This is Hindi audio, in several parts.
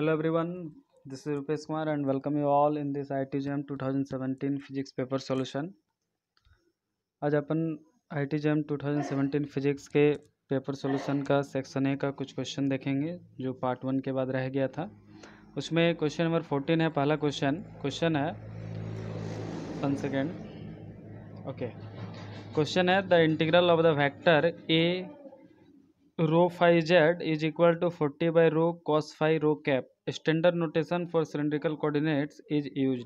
Rupesh Kumar and welcome you all in this I T in two thousand 2017 physics paper solution आज अपन थाउजेंड 2017 फिजिक्स के पेपर सॉल्यूशन का सेक्शन ए का कुछ क्वेश्चन देखेंगे जो पार्ट वन के बाद रह गया था उसमें क्वेश्चन नंबर फोर्टीन है पहला क्वेश्चन क्वेश्चन है वन सेकेंड ओके क्वेश्चन है the integral of the vector A rho phi Z is equal to forty by rho cos phi rho cap standard notation for cylindrical coordinates is use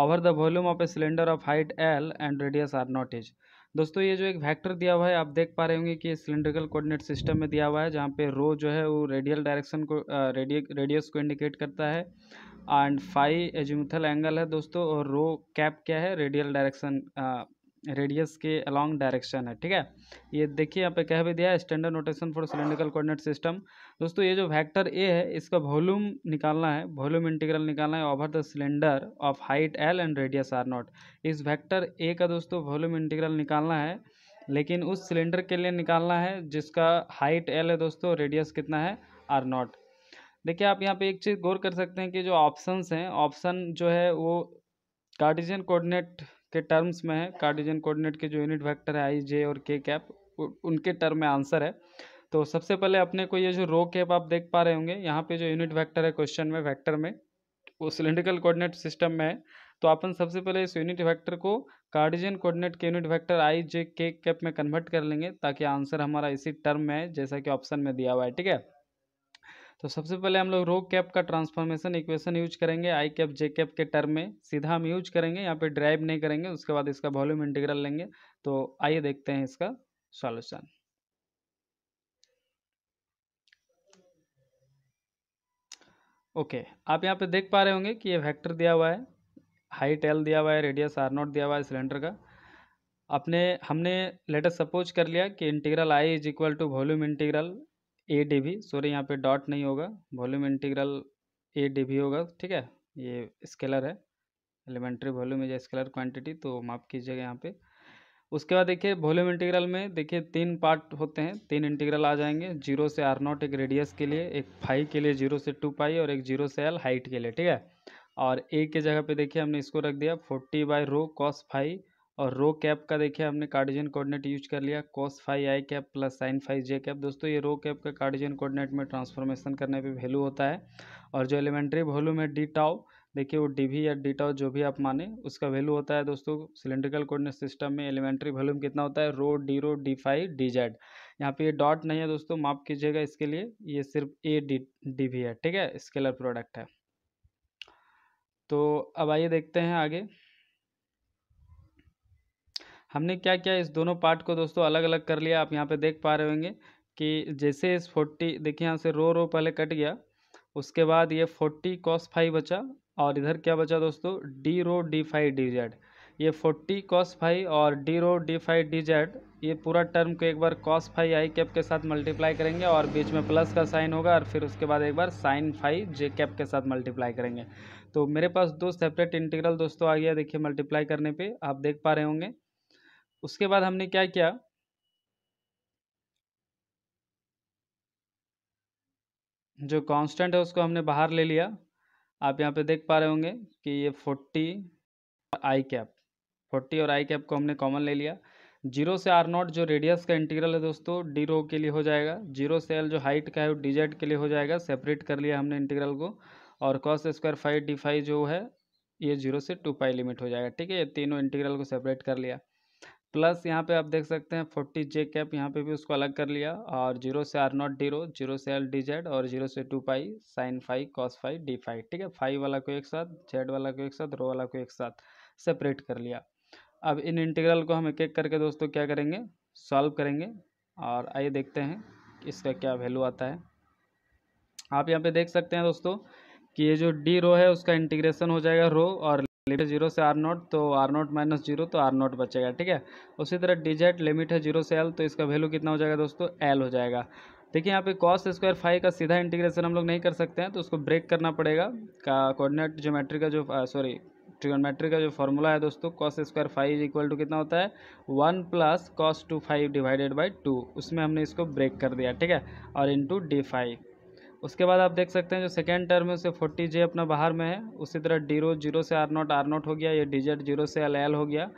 over the volume of a cylinder of height L and radius R naught is दोस्तों ये जो एक वेक्टर दिया हुआ है आप देख पा रहे होंगे कि सिलेंड्रिकल कोऑर्डिनेट सिस्टम में दिया हुआ है जहाँ पे रो जो है वो रेडियल डायरेक्शन को रेडियो रेडियस को इंडिकेट करता है एंड फाइव एजिमथल एंगल है दोस्तों और रो कैप क्या है रेडियल डायरेक्शन रेडियस के अलॉन्ग डायरेक्शन है ठीक है ये देखिए यहाँ पे कह भी दिया है standard notation for cylindrical coordinate system दोस्तों ये जो वेक्टर ए है इसका वॉल्यूम निकालना है वॉल्यूम इंटीग्रल निकालना है over the cylinder of height L and radius R naught इस वेक्टर ए का दोस्तों वॉल्यूम इंटीग्रल निकालना है लेकिन उस सिलेंडर के लिए निकालना है जिसका हाइट एल है दोस्तों रेडियस कितना है आर नॉट देखिए आप यहाँ पे एक चीज़ गौर कर सकते हैं कि जो ऑप्शंस हैं ऑप्शन जो है वो कार्टिजियन कोऑर्डिनेट के टर्म्स में है कार्डिजन कोऑर्डिनेट के जो यूनिट वेक्टर है आई जे और के कैप उनके टर्म में आंसर है तो सबसे पहले अपने को ये जो रो कैप आप देख पा रहे होंगे यहाँ पे जो यूनिट वेक्टर है क्वेश्चन में वेक्टर में वो सिलेंड्रिकल कोऑर्डिनेट सिस्टम में है तो अपन सबसे पहले इस यूनिट वेक्टर को कार्डिजन कोऑर्डिनेट के unit vector I J K cap में कन्वर्ट कर लेंगे ताकि आंसर हमारा इसी टर्म में है जैसा कि ऑप्शन में दिया हुआ है ठीक है तो सबसे पहले हम लोग रो कैप का ट्रांसफॉर्मेशन इक्वेशन यूज करेंगे आई कैप जे कैप के टर्म में सीधा हम यूज करेंगे यहाँ पे ड्राइव नहीं करेंगे उसके बाद इसका वॉल्यूम इंटीग्रल लेंगे तो आइए देखते हैं इसका सॉल्यूशन ओके okay, आप यहाँ पे देख पा रहे होंगे कि ये वेक्टर दिया हुआ है हाइट एल दिया हुआ है रेडियस आर नॉट दिया हुआ है सिलेंडर का अपने हमने लेटेस्ट सपोज कर लिया कि integral I is equal to volume integral A D भी सॉरी यहाँ पे डॉट नहीं होगा वॉल्यूम इंटीग्रल ए डी भी होगा ठीक है ये स्केलर है elementary volume is scalar quantity तो माफ़ कीजिएगा यहाँ पे उसके बाद देखिए वॉल्यूम इंटीग्रल में देखिए तीन पार्ट होते हैं तीन इंटीग्रल आ जाएंगे जीरो से आर नॉट एक रेडियस के लिए एक फाइव के लिए जीरो से टू पाई और एक जीरो से एल हाइट के लिए ठीक है और ए के जगह पे देखिए हमने इसको रख दिया forty by rho cos phi और रो कैप का देखिए हमने कार्डिजन कोऑर्डिनेट यूज कर लिया cos phi I cap plus sine phi J cap दोस्तों ये रो कैप का कार्डिजन कोऑर्डिनेट में ट्रांसफॉर्मेशन करने पे वैल्यू होता है और जो एलिमेंट्री वैल्यू है डी टाओ देखिए वो डी भी या डी टाओ जो भी आप माने उसका वैल्यू होता है दोस्तों सिलेंड्रिकल कोर्डिनेट सिस्टम में एलिमेंट्री वॉल्यूम कितना होता है rho D rho D phi D Z यहाँ पे ये डॉट नहीं है दोस्तों माफ कीजिएगा इसके लिए ये सिर्फ ए डी डी भी है ठीक है स्केलर प्रोडक्ट है तो अब आइए देखते हैं आगे हमने क्या किया इस दोनों पार्ट को दोस्तों अलग अलग कर लिया आप यहाँ पे देख पा रहे होंगे कि जैसे इस फोर्टी देखिए यहाँ से रो रो पहले कट गया उसके बाद ये फोर्टी कॉस फाइव बचा और इधर क्या बचा दोस्तों D rho D phi D Z ये फोर्टी कॉस फाइव और D rho D phi D Z ये पूरा टर्म को एक बार कॉस फाइव आई कैप के साथ मल्टीप्लाई करेंगे और बीच में प्लस का साइन होगा और फिर उसके बाद एक बार साइन फाइव जे कैप के साथ मल्टीप्लाई करेंगे तो मेरे पास दो सेपरेट इंटीग्रल दोस्तों आ गया देखिए मल्टीप्लाई करने पे आप देख पा रहे होंगे उसके बाद हमने क्या किया जो कांस्टेंट है उसको हमने बाहर ले लिया आप यहाँ पे देख पा रहे होंगे कि ये फोर्टी आई कैप फोर्टी और आई कैप को हमने कॉमन ले लिया जीरो से आर नॉट जो रेडियस का इंटीग्रल है दोस्तों डी रो के लिए हो जाएगा जीरो से एल जो हाइट का है वो डी जेड के लिए हो जाएगा सेपरेट कर लिया हमने इंटीग्रल को और cos square phi D phi जो है ये जीरो से टू पाई लिमिट हो जाएगा ठीक है ये तीनों इंटीग्रल को सेपरेट कर लिया प्लस यहाँ पे आप देख सकते हैं फोर्टी जे कैप यहाँ पे भी उसको अलग कर लिया और जीरो से आर नॉट डीरो जीरो से एल डी जेड और जीरो से two pi sine phi cos phi D phi ठीक है फाइव वाला को एक साथ जेड वाला को एक साथ रो वाला को एक साथ सेपरेट कर लिया अब इन इंटीग्रल को हम एक एक करके दोस्तों क्या करेंगे सॉल्व करेंगे और आइए देखते हैं इसका क्या वैल्यू आता है आप यहाँ पे देख सकते हैं दोस्तों कि ये जो डी रो है उसका इंटीग्रेशन हो जाएगा रो और लिमिट जीरो से आर नोट तो आर नोट माइनस जीरो तो आर नोट बचेगा ठीक है उसी तरह डिजिट लिमिट है जीरो से एल तो इसका वैल्यू कितना हो जाएगा दोस्तों एल हो जाएगा देखिए यहाँ पे कॉस स्क्वायर फाइव का सीधा इंटीग्रेशन हम लोग नहीं कर सकते हैं तो उसको ब्रेक करना पड़ेगा का कोऑर्डिनेट ज्योमेट्री का जो सॉरी ट्रिगोनमेट्री का जो फॉर्मूला है दोस्तों cos square phi equal to कितना होता है one plus cos two phi divided by two उसमें हमने इसको ब्रेक कर दिया ठीक है और इंटू डी फाइव उसके बाद आप देख सकते हैं जो सेकेंड टर्म है उसे फोर्टी जे अपना बाहर में है उसी तरह डीरो जीरो से आर नॉट आर नॉट हो गया या डिजिट जीरो से एल एल हो गया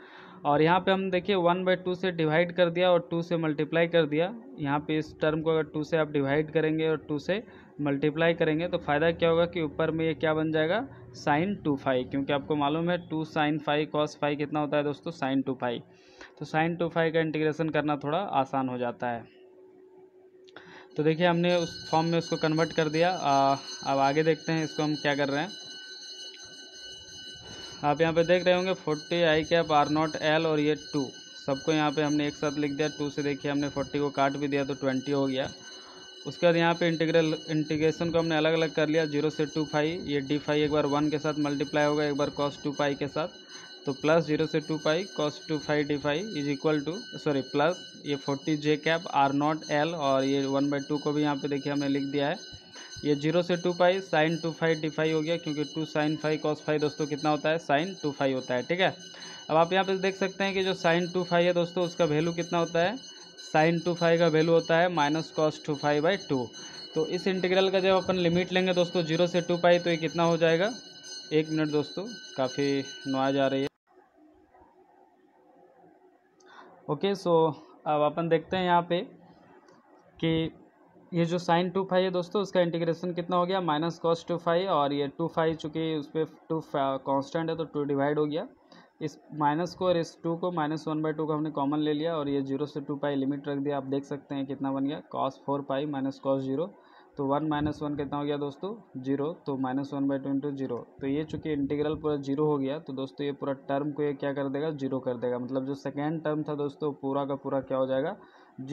और यहाँ पे हम देखिए वन बाई टू से डिवाइड कर दिया और टू से मल्टीप्लाई कर दिया यहाँ पे इस टर्म को अगर टू से आप डिवाइड करेंगे और टू से मल्टीप्लाई करेंगे तो फ़ायदा क्या होगा कि ऊपर में ये क्या बन जाएगा साइन टू फाइव क्योंकि आपको मालूम है two sine phi cos phi कितना होता है दोस्तों साइन टू फाइव तो साइन टू फाइव का इंटीग्रेशन करना थोड़ा आसान हो जाता है तो देखिए हमने उस फॉर्म में उसको कन्वर्ट कर दिया आ, अब आगे देखते हैं इसको हम क्या कर रहे हैं आप यहाँ पे देख रहे होंगे forty I cap R naught L और ये टू सबको यहाँ पे हमने एक साथ लिख दिया टू से देखिए हमने फोर्टी को काट भी दिया तो ट्वेंटी हो गया उसके बाद यहाँ पे इंटीग्रल इंटीग्रेशन को हमने अलग अलग कर लिया जीरो से टू फाइव ये डी फाइव एक बार वन के साथ मल्टीप्लाई होगा एक बार कॉस टू फाइव के साथ तो प्लस जीरो से two pi cos two phi D phi is equal to sorry plus ये forty J cap R naught L और ये वन बाई टू को भी यहाँ पे देखिए हमने लिख दिया है ये जीरो से two pi sine two phi D phi हो गया क्योंकि two sine phi cos phi दोस्तों कितना होता है साइन टू फाइव होता है ठीक है अब आप यहाँ पे देख सकते हैं कि जो साइन टू फाइव है दोस्तों उसका वैल्यू कितना होता है साइन टू फाइव का वैल्यू होता है minus cos two phi by two तो इस इंटीग्रल का जब अपन लिमिट लेंगे दोस्तों जीरो से टू पाई तो ये कितना हो जाएगा एक मिनट दोस्तों काफ़ी नॉइज आ रही है ओके सो अब अपन देखते हैं यहाँ पे कि ये जो साइन टू फाइव है दोस्तों उसका इंटीग्रेशन कितना हो गया माइनस कॉस टू फाइव और ये टू फाइव चूँकि उस पर टू कॉन्स्टेंट है तो टू डिवाइड हो गया इस माइनस को और इस टू को माइनस वन बाई टू को हमने कॉमन ले लिया और ये जीरो से टू पाई लिमिट रख दिया आप देख सकते हैं कितना बन गया cos four pi minus cos zero तो वन माइनस वन कितना हो गया दोस्तों जीरो तो minus one by two into zero तो ये चूंकि इंटीग्रल पूरा जीरो हो गया तो दोस्तों ये पूरा टर्म को ये क्या कर देगा जीरो कर देगा मतलब जो सेकेंड टर्म था दोस्तों पूरा का पूरा क्या हो जाएगा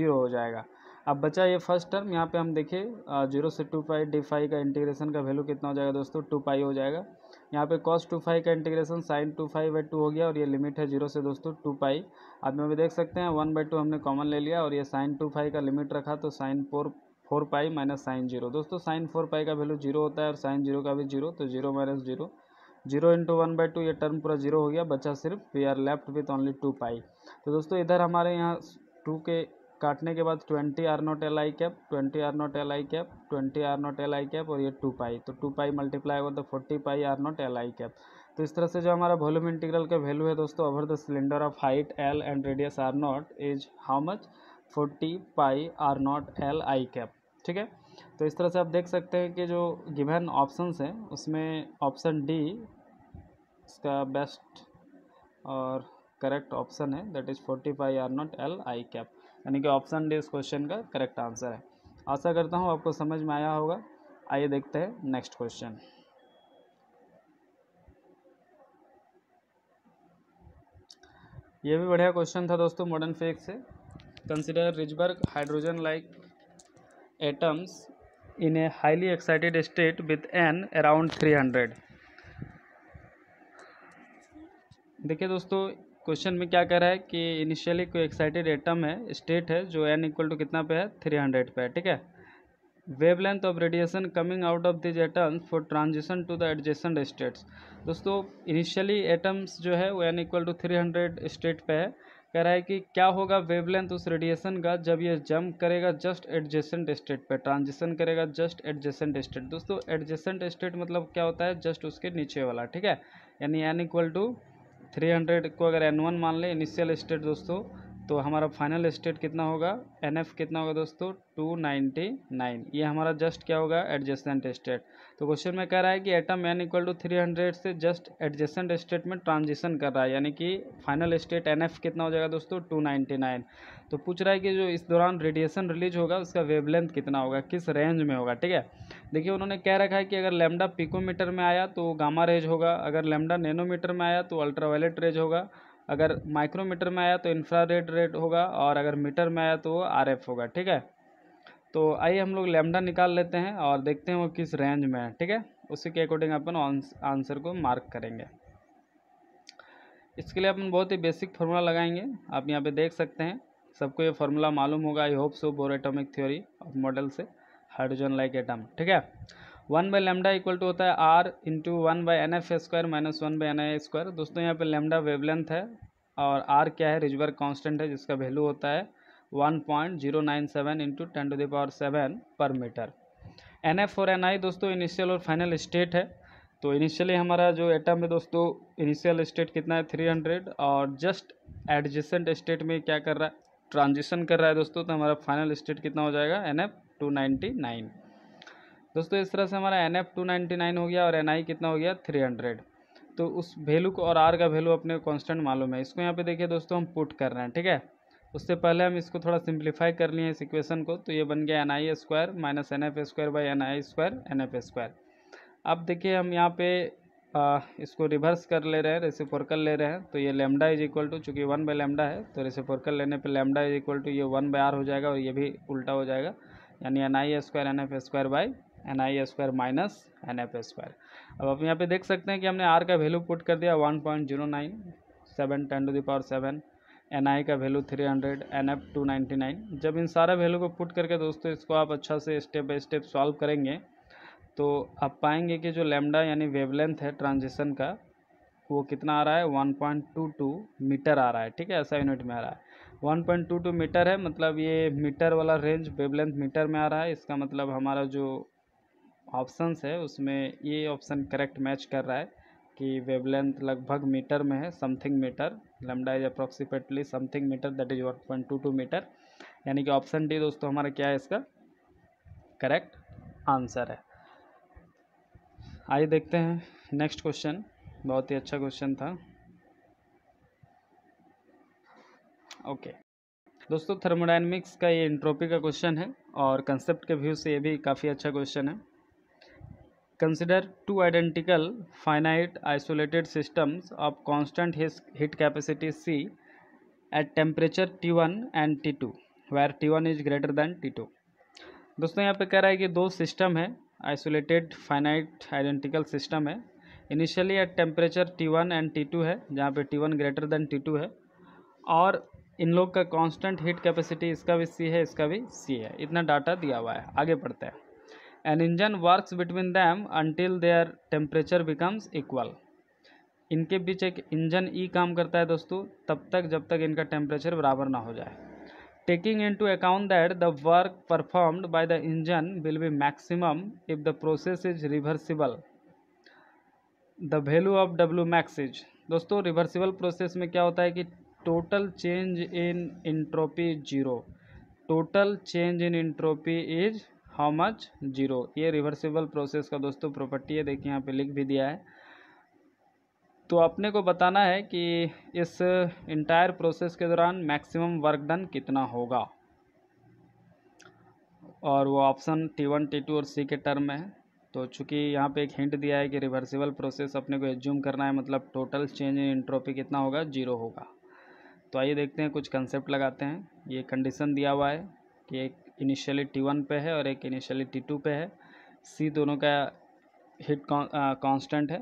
जीरो हो जाएगा अब बचा ये फर्स्ट टर्म यहाँ पे हम देखें जीरो से टू पाई डी फाई का इंटीग्रेशन का वैल्यू कितना हो जाएगा दोस्तों टू पाई हो जाएगा यहाँ पे कॉस टू फाई का integration sine two phi by two हो गया और ये लिमिट है जीरो से दोस्तों टू पाई आप में भी देख सकते हैं वन बाई टू हमने कॉमन ले लिया और ये साइन टू फाई का लिमिट रखा तो sine four four pi minus sine zero दोस्तों साइन फोर पाई का वैल्यू जीरो होता है और साइन जीरो का भी जीरो तो zero minus zero zero into one by two ये टर्म पूरा जीरो हो गया बचा सिर्फ we are left with only two pi तो दोस्तों इधर हमारे यहाँ टू के काटने के बाद twenty R naught L I cap twenty R naught L I cap twenty R naught L I cap और ये टू पाई तो टू पाई मल्टीप्लाई होगा तो forty pi R naught L I cap तो इस तरह से जो हमारा वॉल्यूम इंटीग्रल का वैल्यू है दोस्तों over the cylinder of height L and radius R naught is how much forty pi R naught L I cap ठीक है तो इस तरह से आप देख सकते हैं कि जो गिवन ऑप्शंस हैं उसमें ऑप्शन डी इसका बेस्ट और करेक्ट ऑप्शन है that is forty pi R naught L I cap यानी कि ऑप्शन डी इस क्वेश्चन का करेक्ट आंसर है आशा करता हूँ आपको समझ में आया होगा आइए देखते हैं नेक्स्ट क्वेश्चन ये भी बढ़िया क्वेश्चन था दोस्तों मॉडर्न फिजिक्स से consider Rydberg hydrogen like atoms in a highly excited state with n around 300 देखिए दोस्तों क्वेश्चन में क्या कह रहा है कि इनिशियली कोई एक्साइटेड एटम है स्टेट है जो n इक्वल टू कितना पे है 300 पे है ठीक है wavelength of radiation coming out of these atoms for transition to the adjacent states दोस्तों इनिशियली एटम्स जो है वो N equal to three hundred state पे है कह रहा है कि क्या होगा वेवलेंथ उस रेडिएशन का जब ये जंप करेगा जस्ट एडजेसेंट स्टेट पे ट्रांजिशन करेगा जस्ट एडजेसेंट स्टेट दोस्तों एडजेसेंट स्टेट मतलब क्या होता है जस्ट उसके नीचे वाला ठीक है यानी N equal to three hundred को अगर एन वन मान लें इनिशियल स्टेट दोस्तों तो हमारा फाइनल स्टेट कितना होगा एन एफ कितना होगा दोस्तों टू नाइन्टी नाइन ये हमारा जस्ट क्या होगा एडजस्टेंट स्टेट तो क्वेश्चन में कह रहा है कि atom N equal to three hundred से जस्ट एडजस्टेंट स्टेट में ट्रांजिशन कर रहा है यानी कि फाइनल स्टेट एन एफ कितना हो जाएगा दोस्तों टू नाइन्टी नाइन तो पूछ रहा है कि जो इस दौरान रेडिएशन रिलीज होगा उसका वेवलेंथ कितना होगा किस रेंज में होगा ठीक है देखिए उन्होंने कह रखा है कि अगर लेमडा पिकोमीटर में आया तो गामा रेज होगा अगर लेमडा नैनोमीटर में आया तो अल्ट्रावायलेट रेज होगा अगर माइक्रोमीटर में आया तो इंफ्रा रेड रेट होगा और अगर मीटर में आया तो वो आर होगा ठीक है तो आइए हम लोग लेमडा निकाल लेते हैं और देखते हैं वो किस रेंज में है ठीक है उसी के अकॉर्डिंग अपन आंसर को मार्क करेंगे इसके लिए अपन बहुत ही बेसिक फार्मूला लगाएंगे आप यहाँ पे देख सकते हैं सबको ये फार्मूला मालूम होगा I hope so Bohr atomic theory of model से हाइड्रोजन लाइक एटम ठीक है one by lambda equal to होता है R into one by N F square minus one by N I square दोस्तों यहाँ पे लेमडा वेवलेंथ है और आर क्या है रिजवर कांस्टेंट है जिसका वैल्यू होता है one point zero nine seven into ten to the power seven per metre N F और एन आई दोस्तों इनिशियल और फाइनल स्टेट है तो इनिशियली हमारा जो एटम है दोस्तों इनिशियल स्टेट कितना है थ्री हंड्रेड और जस्ट एडजेसेंट स्टेट में क्या कर रहा है ट्रांजिशन कर रहा है दोस्तों तो हमारा फाइनल स्टेट कितना हो जाएगा N F two ninety nine दोस्तों इस तरह से हमारा N F two ninety nine हो गया और एन आई कितना हो गया थ्री हंड्रेड तो उस वैल्यू को और आर का वैल्यू अपने कॉन्स्टेंट मालूम है इसको यहाँ पे देखिए दोस्तों हम पुट कर रहे हैं ठीक है उससे पहले हम इसको थोड़ा सिंप्लीफाई कर लिए इस इक्वेशन को तो ये बन गया N I square minus N F square by N I square N F square अब देखिए हम यहाँ पे आ, इसको रिवर्स कर ले रहे हैं रेसिपोर्कल ले रहे हैं तो ये लेमडा इज इक्वल टू चूँकि वन बाई लेमडा है तो रेसिपोर्कल लेने पर लेमडा इज इक्वल टू ये वन बाई आर हो जाएगा और ये भी उल्टा हो जाएगा यानी N I square N F square by N I square minus N F square अब आप यहाँ पे देख सकते हैं कि हमने आर का वैल्यू पुट कर दिया one point zero nine seven ten to the power seven N I का value three hundred N F two ninety nine जब इन सारे वैल्यू को पुट करके दोस्तों इसको आप अच्छा से स्टेप बाई स्टेप सॉल्व करेंगे तो आप पाएंगे कि जो लेमडा यानी वेवलेंथ है ट्रांजिशन का वो कितना आ रहा है one point two two metre आ रहा है ठीक है ऐसा यूनिट में आ रहा है 1.22 मीटर है मतलब ये मीटर वाला रेंज वेवलेंथ मीटर में आ रहा है इसका मतलब हमारा जो ऑप्शंस है उसमें ये ऑप्शन करेक्ट मैच कर रहा है कि वेवलेंथ लगभग मीटर में है something metre lambda is approximately something metre that is one point two two metre यानी कि ऑप्शन डी दोस्तों हमारा क्या है इसका करेक्ट आंसर है आइए देखते हैं नेक्स्ट क्वेश्चन बहुत ही अच्छा क्वेश्चन था ओके okay. दोस्तों थर्मोडाइनमिक्स का ये इंट्रोपी का क्वेश्चन है और कंसेप्ट के व्यू से ये भी काफ़ी अच्छा क्वेश्चन है consider two identical finite isolated systems of constant heat capacity C at temperature T one and T two and T one is greater than T two दोस्तों यहाँ पे कह रहा है कि दो सिस्टम है आइसोलेटेड फाइनाइट आइडेंटिकल सिस्टम है initially at temperature T one and T two है जहाँ पे one greater than T two है और इन लोग का कांस्टेंट हीट कैपेसिटी इसका भी सी है इसका भी सी है इतना डाटा दिया हुआ है आगे पढ़ते हैं an engine works between them until their temperature becomes equal इनके बीच एक इंजन ई e काम करता है दोस्तों तब तक जब तक इनका टेम्परेचर बराबर ना हो जाए taking into account that the work performed by the engine will be maximum if the process is reversible the value of W max is दोस्तों रिवर्सिबल प्रोसेस में क्या होता है कि total change in entropy zero total change in entropy is how much zero ये रिवर्सिबल प्रोसेस का दोस्तों प्रॉपर्टी है देखिए यहाँ पे लिख भी दिया है तो अपने को बताना है कि इस इंटायर प्रोसेस के दौरान मैक्सिमम वर्क डन कितना होगा और वो option T one T two और सी के टर्म में है तो चूँकि यहाँ पे एक हिंट दिया है कि रिवर्सिबल प्रोसेस अपने को एज्यूम करना है मतलब टोटल चेंज इन इंट्रोपी कितना होगा जीरो होगा तो आइए देखते हैं कुछ कंसेप्ट लगाते हैं ये कंडीशन दिया हुआ है कि एक इनिशियली टी वन पे है और एक इनिशियली टी टू पे है सी दोनों का हिट कांस्टेंट है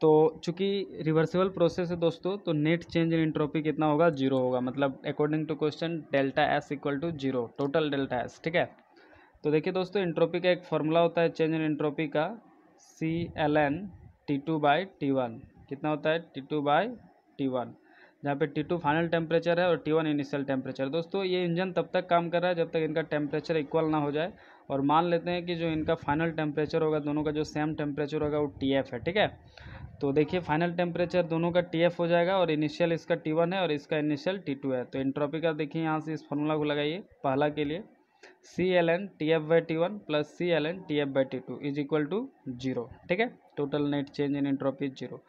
तो चूंकि रिवर्सिबल प्रोसेस है दोस्तों तो नेट चेंज इन इंट्रोपी कितना होगा जीरो होगा मतलब according to question delta S equal to zero total delta S ठीक है तो देखिए दोस्तों इंट्रोपी का एक फॉर्मूला होता है चेंज इन इंट्रोपी का C L N T two by T one कितना होता है T two by T one जहाँ पे T2 फाइनल टेम्परेचर है और T1 इनिशियल टेम्परेचर दोस्तों ये इंजन तब तक काम कर रहा है जब तक इनका टेम्परेचर इक्वल ना हो जाए और मान लेते हैं कि जो इनका फाइनल टेम्परेचर होगा दोनों का जो सेम टेम्परेचर होगा वो टी है ठीक है तो देखिए फाइनल टेम्परेचर दोनों का टी हो जाएगा और इनिशियल इसका टी है और इसका इनिशियल टी है तो इंट्रॉपी का देखिए यहाँ से इस फॉर्मूला को लगाइए पहला के लिए C L N T F by T one plus C L N T F by T two is equal to zero ठीक है total net change in entropy zero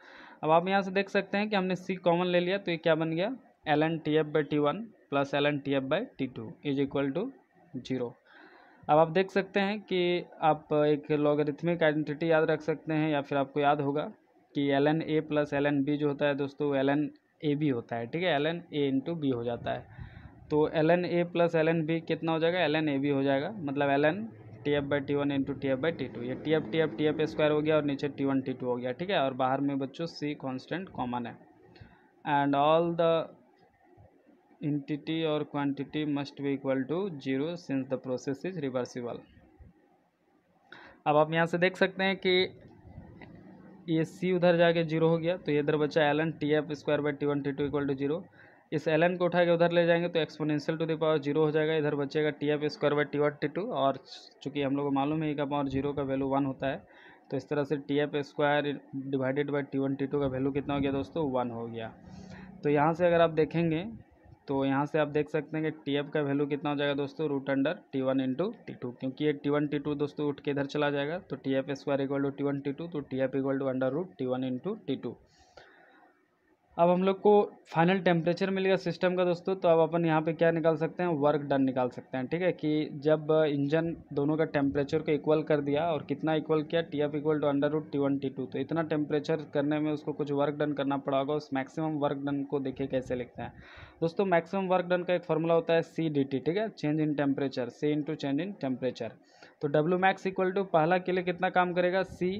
अब आप यहाँ से देख सकते हैं कि हमने सी कॉमन ले लिया तो ये क्या बन गया L N T F by T one plus L N T F by T two is equal to zero अब आप देख सकते हैं कि आप एक लॉगरिथमिक आइडेंटिटी याद रख सकते हैं या फिर आपको याद होगा कि L N A plus L N B जो होता है दोस्तों एल एन ए बी होता है ठीक है L N A into B हो जाता है तो L N A plus L N B कितना हो जाएगा एल एन ए बी हो जाएगा मतलब L N T F by T one into T F by T two ये T F T F T F square हो गया और नीचे टी वन टी टू हो गया ठीक है और बाहर में बच्चों सी कॉन्स्टेंट कॉमन है एंड ऑल द इंटिटी और quantity must be equal to zero since the process is reversible अब आप यहाँ से देख सकते हैं कि ये सी उधर जाके जीरो हो गया तो इधर बचा L N T F square by T one T two equal to zero इस एल एन को उठा के उधर ले जाएंगे तो exponential to the power zero हो जाएगा इधर बचेगा T F square by T T two और चूँकि हम लोग को मालूम है का पावर जीरो का वैल्यू वन होता है तो इस तरह से T F square divided by T one T two का वैल्यू कितना हो गया दोस्तों वन हो गया तो यहाँ से अगर आप देखेंगे तो यहाँ से आप देख सकते हैं कि टी एफ का वैल्यू कितना हो जाएगा दोस्तों root under T one into T two क्योंकि ये टी वन टी टू दोस्तों उठ के इधर चला जाएगा तो T F square equal to T one T two तो T F equal to under root T one into T two अब हम लोग को फाइनल टेम्परेचर मिलेगा सिस्टम का दोस्तों तो अब अपन यहाँ पे क्या निकाल सकते हैं वर्क डन निकाल सकते हैं ठीक है कि जब इंजन दोनों का टेम्परेचर को इक्वल कर दिया और कितना इक्वल किया T F equal to under root T one T two तो इतना टेम्परेचर करने में उसको कुछ वर्क डन करना पड़ा होगा उस मैक्सिमम वर्क डन को देखिए कैसे लिखते हैं दोस्तों मैक्सिमम वर्क डन का एक फॉर्मूला होता है सी डी टी ठीक है change in temperature C into change in temperature तो डब्ल्यू मैक्स इक्वल टू पहला के लिए कितना काम करेगा सी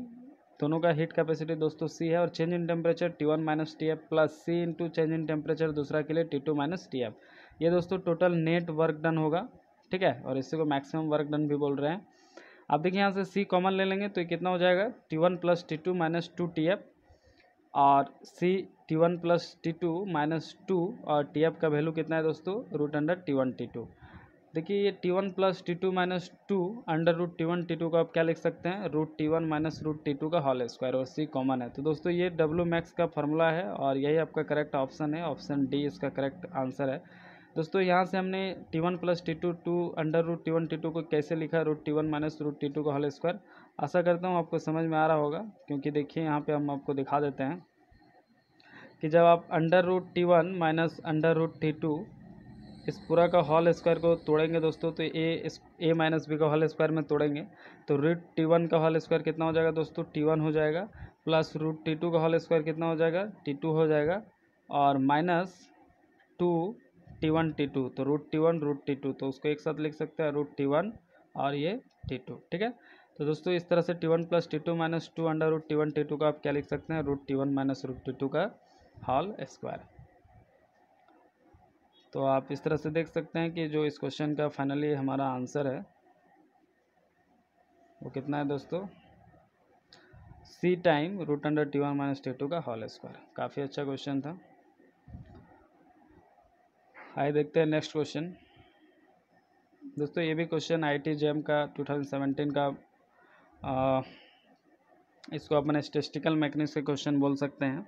दोनों का हीट कैपेसिटी दोस्तों सी है और change in temperature T one minus T F plus C into change in temperature दूसरा के लिए T two minus T F ये दोस्तों टोटल नेट वर्क डन होगा ठीक है और इसी को मैक्सिमम वर्क डन भी बोल रहे हैं आप देखिए यहाँ से सी कॉमन ले लेंगे तो ये कितना हो जाएगा T one plus T two minus two T F और C T one plus T two minus two और टी एफ का वैल्यू कितना है दोस्तों root under T one T two देखिए ये T one plus T two minus two under root T one T two का आप क्या लिख सकते हैं root T one minus root T two का हॉल स्क्वायर और सी कॉमन है तो दोस्तों ये डब्ल्यू मैक्स का फॉर्मूला है और यही आपका करेक्ट ऑप्शन है ऑप्शन डी इसका करेक्ट आंसर है दोस्तों यहाँ से हमने T one plus T two two under root T one T two को कैसे लिखा root T one minus root T two का हॉल स्क्वायर आशा करता हूँ आपको समझ में आ रहा होगा क्योंकि देखिए यहाँ पे हम आपको दिखा देते हैं कि जब आप under root T one minus under root T two इस पूरा का हॉल स्क्वायर को तोड़ेंगे दोस्तों तो ए इस ए माइनस बी का हॉल स्क्वायर में तोड़ेंगे तो रूट टी वन का हॉल स्क्वायर कितना हो जाएगा दोस्तों टी वन हो जाएगा प्लस रूट टी टू का हॉल स्क्वायर कितना हो जाएगा टी टू हो जाएगा और minus two T one T two तो root T one root T two तो उसको एक साथ लिख सकते हैं रूट टी वन और ये टी टू ठीक है तो दोस्तों इस तरह से T one plus T two minus two under root T one T two का आप क्या लिख सकते हैं root T one minus root T two का हॉल स्क्वायर तो आप इस तरह से देख सकते हैं कि जो इस क्वेश्चन का फाइनली हमारा आंसर है वो कितना है दोस्तों C time root under T one minus T two का हॉल स्क्वायर काफ़ी अच्छा क्वेश्चन था आइए देखते हैं नेक्स्ट क्वेश्चन दोस्तों ये भी क्वेश्चन आई टी जेम का 2017 का आ, इसको अपने स्टेस्टिकल मैकेनिक्स के क्वेश्चन बोल सकते हैं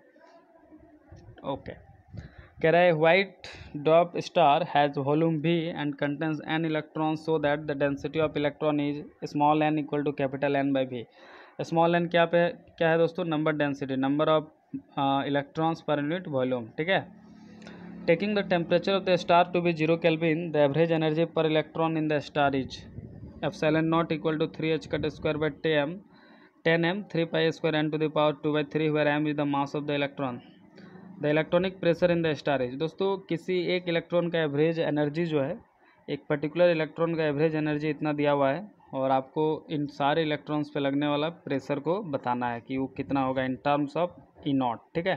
ओके okay. कह रहा है white dwarf star has volume V and contains N electron so that the density of electron is small N equal to capital N by V small N क्या पे क्या है दोस्तों number density number of electrons per unit volume ठीक है taking the temperature of the star to be zero kelvin the average energy per electron in the star is epsilon naught equal to three H cut square by ten M ten M three pi square N to the power two by three where M is the mass of the electron the electronic pressure in the star is दोस्तों किसी एक इलेक्ट्रॉन का एवरेज एनर्जी जो है एक पर्टिकुलर इलेक्ट्रॉन का एवरेज एनर्जी इतना दिया हुआ है और आपको इन सारे इलेक्ट्रॉन्स पे लगने वाला प्रेशर को बताना है कि वो कितना होगा in terms of E e naught ठीक है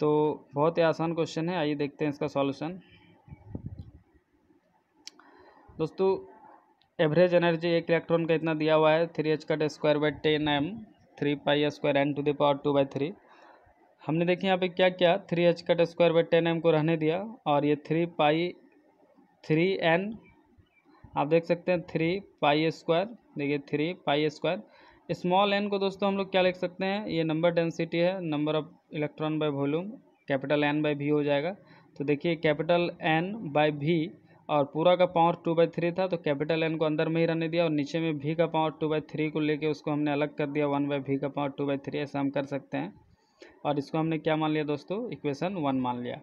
तो बहुत ही आसान क्वेश्चन है आइए देखते हैं इसका सॉल्यूशन दोस्तों एवरेज एनर्जी एक इलेक्ट्रॉन का इतना दिया हुआ है three H cut square by ten M three pi square N to the power two by three हमने देखिए यहाँ पे क्या क्या three H cut square by ten M को रहने दिया और ये थ्री पाई थ्री एन आप देख सकते हैं थ्री पाई स्क्वायर देखिए three pi square small N को दोस्तों हम लोग क्या लिख सकते हैं ये नंबर डेंसिटी है number of electron by volume capital N by V हो जाएगा तो देखिए कैपिटल एन बाय भी और पूरा का पावर टू बाई थ्री था तो कैपिटल एन को अंदर में ही रहने दिया और नीचे में भी का पावर टू बाई थ्री को लेके उसको हमने अलग कर दिया वन बाई भी का पावर टू बाई थ्री ऐसा हम कर सकते हैं और इसको हमने क्या मान लिया दोस्तों इक्वेशन वन मान लिया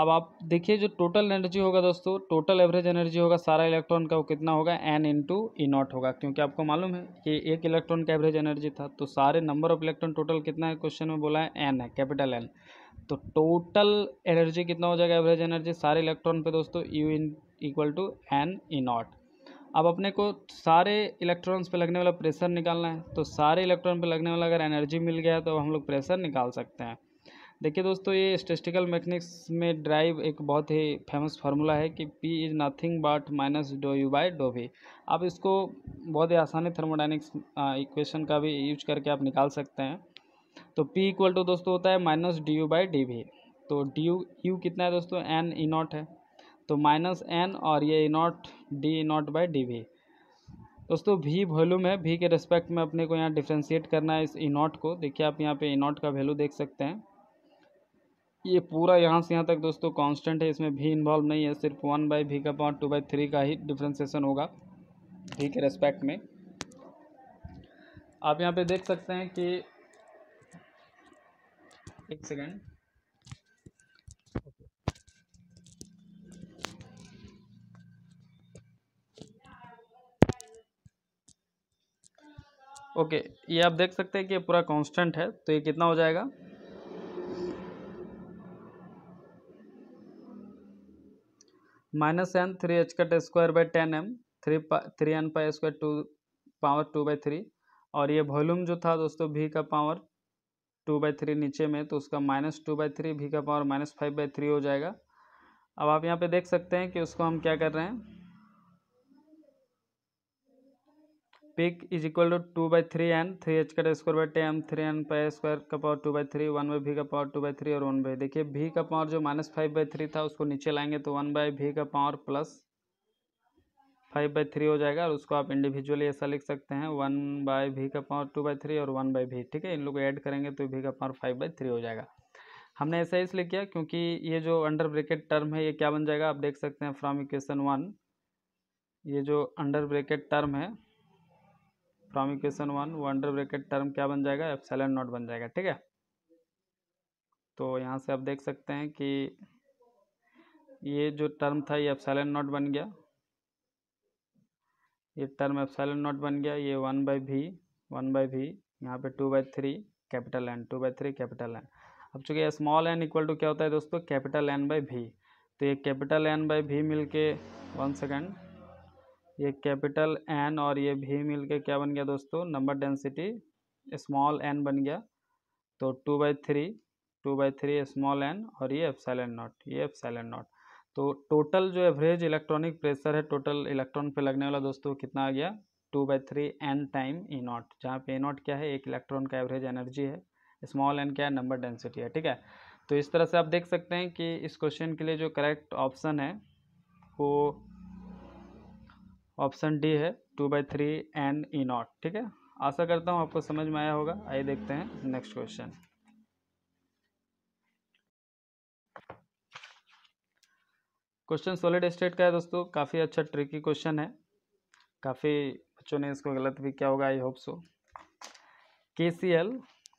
अब आप देखिए जो टोटल एनर्जी होगा दोस्तों टोटल एवरेज एनर्जी होगा सारा इलेक्ट्रॉन का वो कितना होगा एन इंटू ई नॉट होगा क्योंकि आपको मालूम है कि एक इलेक्ट्रॉन का एवरेज एनर्जी था तो सारे नंबर ऑफ इलेक्ट्रॉन टोटल कितना है क्वेश्चन में बोला है एन है कैपिटल एन तो टोटल एनर्जी कितना हो जाएगा एवरेज एनर्जी सारे इलेक्ट्रॉन पर दोस्तों U in equal to N E naught अब अपने को सारे इलेक्ट्रॉन्स पे लगने वाला प्रेशर निकालना है तो सारे इलेक्ट्रॉन पे लगने वाला अगर एनर्जी मिल गया तो हम लोग प्रेशर निकाल सकते हैं देखिए दोस्तों ये स्टेटिस्टिकल मैकेनिक्स में ड्राइव एक बहुत ही फेमस फार्मूला है कि P is nothing but minus d U by d V आप इसको बहुत ही आसानी थर्मोडाइनिक्स इक्वेशन का भी यूज करके आप निकाल सकते हैं तो पी इक्वल टू दोस्तों होता है minus D U by D V तो डी यू यू कितना है दोस्तों एन ई नॉट है तो माइनस एन और ये naught D naught by D V दोस्तों भी वॉल्यूम है भी के रेस्पेक्ट में अपने को यहाँ डिफ्रेंशिएट करना है इस इनॉट e को देखिए आप यहाँ पे इनॉट e का वैल्यू देख सकते हैं ये पूरा यहाँ से यहाँ तक दोस्तों कांस्टेंट है इसमें भी इन्वॉल्व नहीं है सिर्फ वन बाई भी का पावर टू बाई थ्री का ही डिफ्रेंसिएशन होगा भी के रेस्पेक्ट में आप यहाँ पे देख सकते हैं कि एक सेकेंड ओके ये आप देख सकते हैं कि पूरा कांस्टेंट है तो ये कितना हो जाएगा minus N three H cut square by ten M three three N pi square to power two by three और ये वॉल्यूम जो था दोस्तों भी का पावर टू बाई थ्री नीचे में तो उसका minus two by three V का power minus five by three हो जाएगा अब आप यहाँ पे देख सकते हैं कि उसको हम क्या कर रहे हैं pick is equal to two by three N three H का square by ten three N pi square का power two by three one by V का पावर टू बाई थ्री और वन बाई देखिए भी का पावर जो माइनस फाइव बाई थ्री था उसको नीचे लाएंगे तो वन बाई भी का power plus five by three हो जाएगा और उसको आप इंडिविजुअली ऐसा लिख सकते हैं वन बाई भी का पावर टू बाई थ्री और वन बाई भी ठीक है इन लोग ऐड करेंगे तो वी का पावर फाइव बाई थ्री हो जाएगा हमने ऐसा इसलिए किया क्योंकि ये जो अंडर ब्रेकेट टर्म है ये क्या बन जाएगा आप देख सकते हैं फ्रॉम इक्वेशन वन ये जो अंडर ब्रेकेट टर्म है फ्रॉम इक्वेशन वन वो अंडर ब्रेकेट टर्म क्या बन जाएगा एप्सलन नॉट बन जाएगा ठीक है तो यहाँ से आप देख सकते हैं कि ये जो टर्म था ये एप्सलन नॉट बन गया ये टर्म एप्सलन नॉट बन गया ये one by V one by V यहाँ पे two by three capital N two by three capital N अब चूंकि स्मॉल एन इक्वल टू क्या होता है दोस्तों कैपिटल एन बाई भी तो ये कैपिटल एन बाई भी मिल के वन सेकेंड ये कैपिटल एन और ये भी मिलके क्या बन गया दोस्तों नंबर डेंसिटी स्मॉल एन बन गया तो two by three two by three small N और ये एफसेलन नॉट ये एफ एफसेलन नॉट तो टोटल जो एवरेज इलेक्ट्रॉनिक प्रेशर है टोटल इलेक्ट्रॉन पे लगने वाला दोस्तों कितना आ गया two by three N time E naught जहाँ पे ए e नॉट क्या है एक इलेक्ट्रॉन का एवरेज एनर्जी है स्मॉल एन क्या है नंबर डेंसिटी है ठीक है तो इस तरह से आप देख सकते हैं कि इस क्वेश्चन के लिए जो करेक्ट ऑप्शन है वो ऑप्शन डी है two by three N E naught ठीक है आशा करता हूँ आपको समझ में आया होगा आइए देखते हैं next question question solid state का है दोस्तों काफ़ी अच्छा ट्रिकी क्वेश्चन है काफ़ी बच्चों ने इसको गलत भी किया होगा I hope so K C L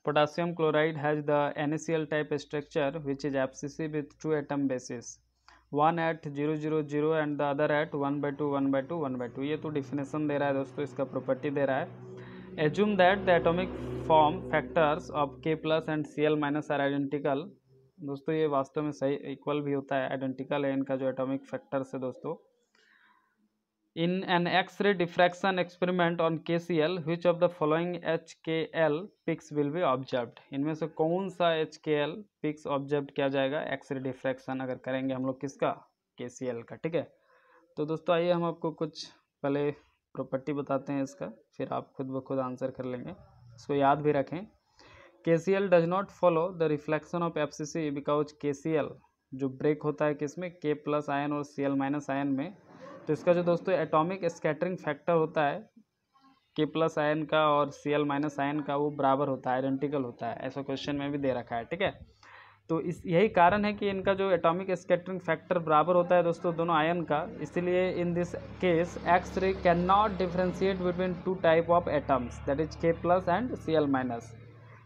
potassium chloride has the N type structure which is C with two atom basis one at zero zero zero and the other at one by two one by two one by two ये तो डिफिनेशन दे रहा है दोस्तों इसका प्रॉपर्टी दे रहा है assume that the atomic form factors of K plus and C L minus are identical दोस्तों ये वास्तव में सही इक्वल भी होता है आइडेंटिकल है इनका जो एटोमिक फैक्टर्स है दोस्तों in an X ray diffraction experiment on K C L which of the following H K L peaks will be observed? इनमें से कौन सा H K L pics observe किया जाएगा X-ray diffraction अगर करेंगे हम लोग किसका के सी एल का ठीक है तो दोस्तों आइए हम आपको कुछ पहले प्रॉपर्टी बताते हैं इसका फिर आप खुद ब खुद आंसर कर लेंगे इसको याद भी रखें K C L does not follow the reflection of F C C because K C L जो ब्रेक होता है किसमें के प्लस आयन और सी एल माइनस आयन में तो इसका जो दोस्तों एटॉमिक स्कैटरिंग फैक्टर होता है के प्लस आयन का और सी एल माइनस आयन का वो बराबर होता है आइडेंटिकल होता है ऐसा क्वेश्चन में भी दे रखा है ठीक है तो इस यही कारण है कि इनका जो एटॉमिक स्कैटरिंग फैक्टर बराबर होता है दोस्तों दोनों आयन का इसीलिए in this case X ray can not differentiate between two type of atoms that is K plus and C L minus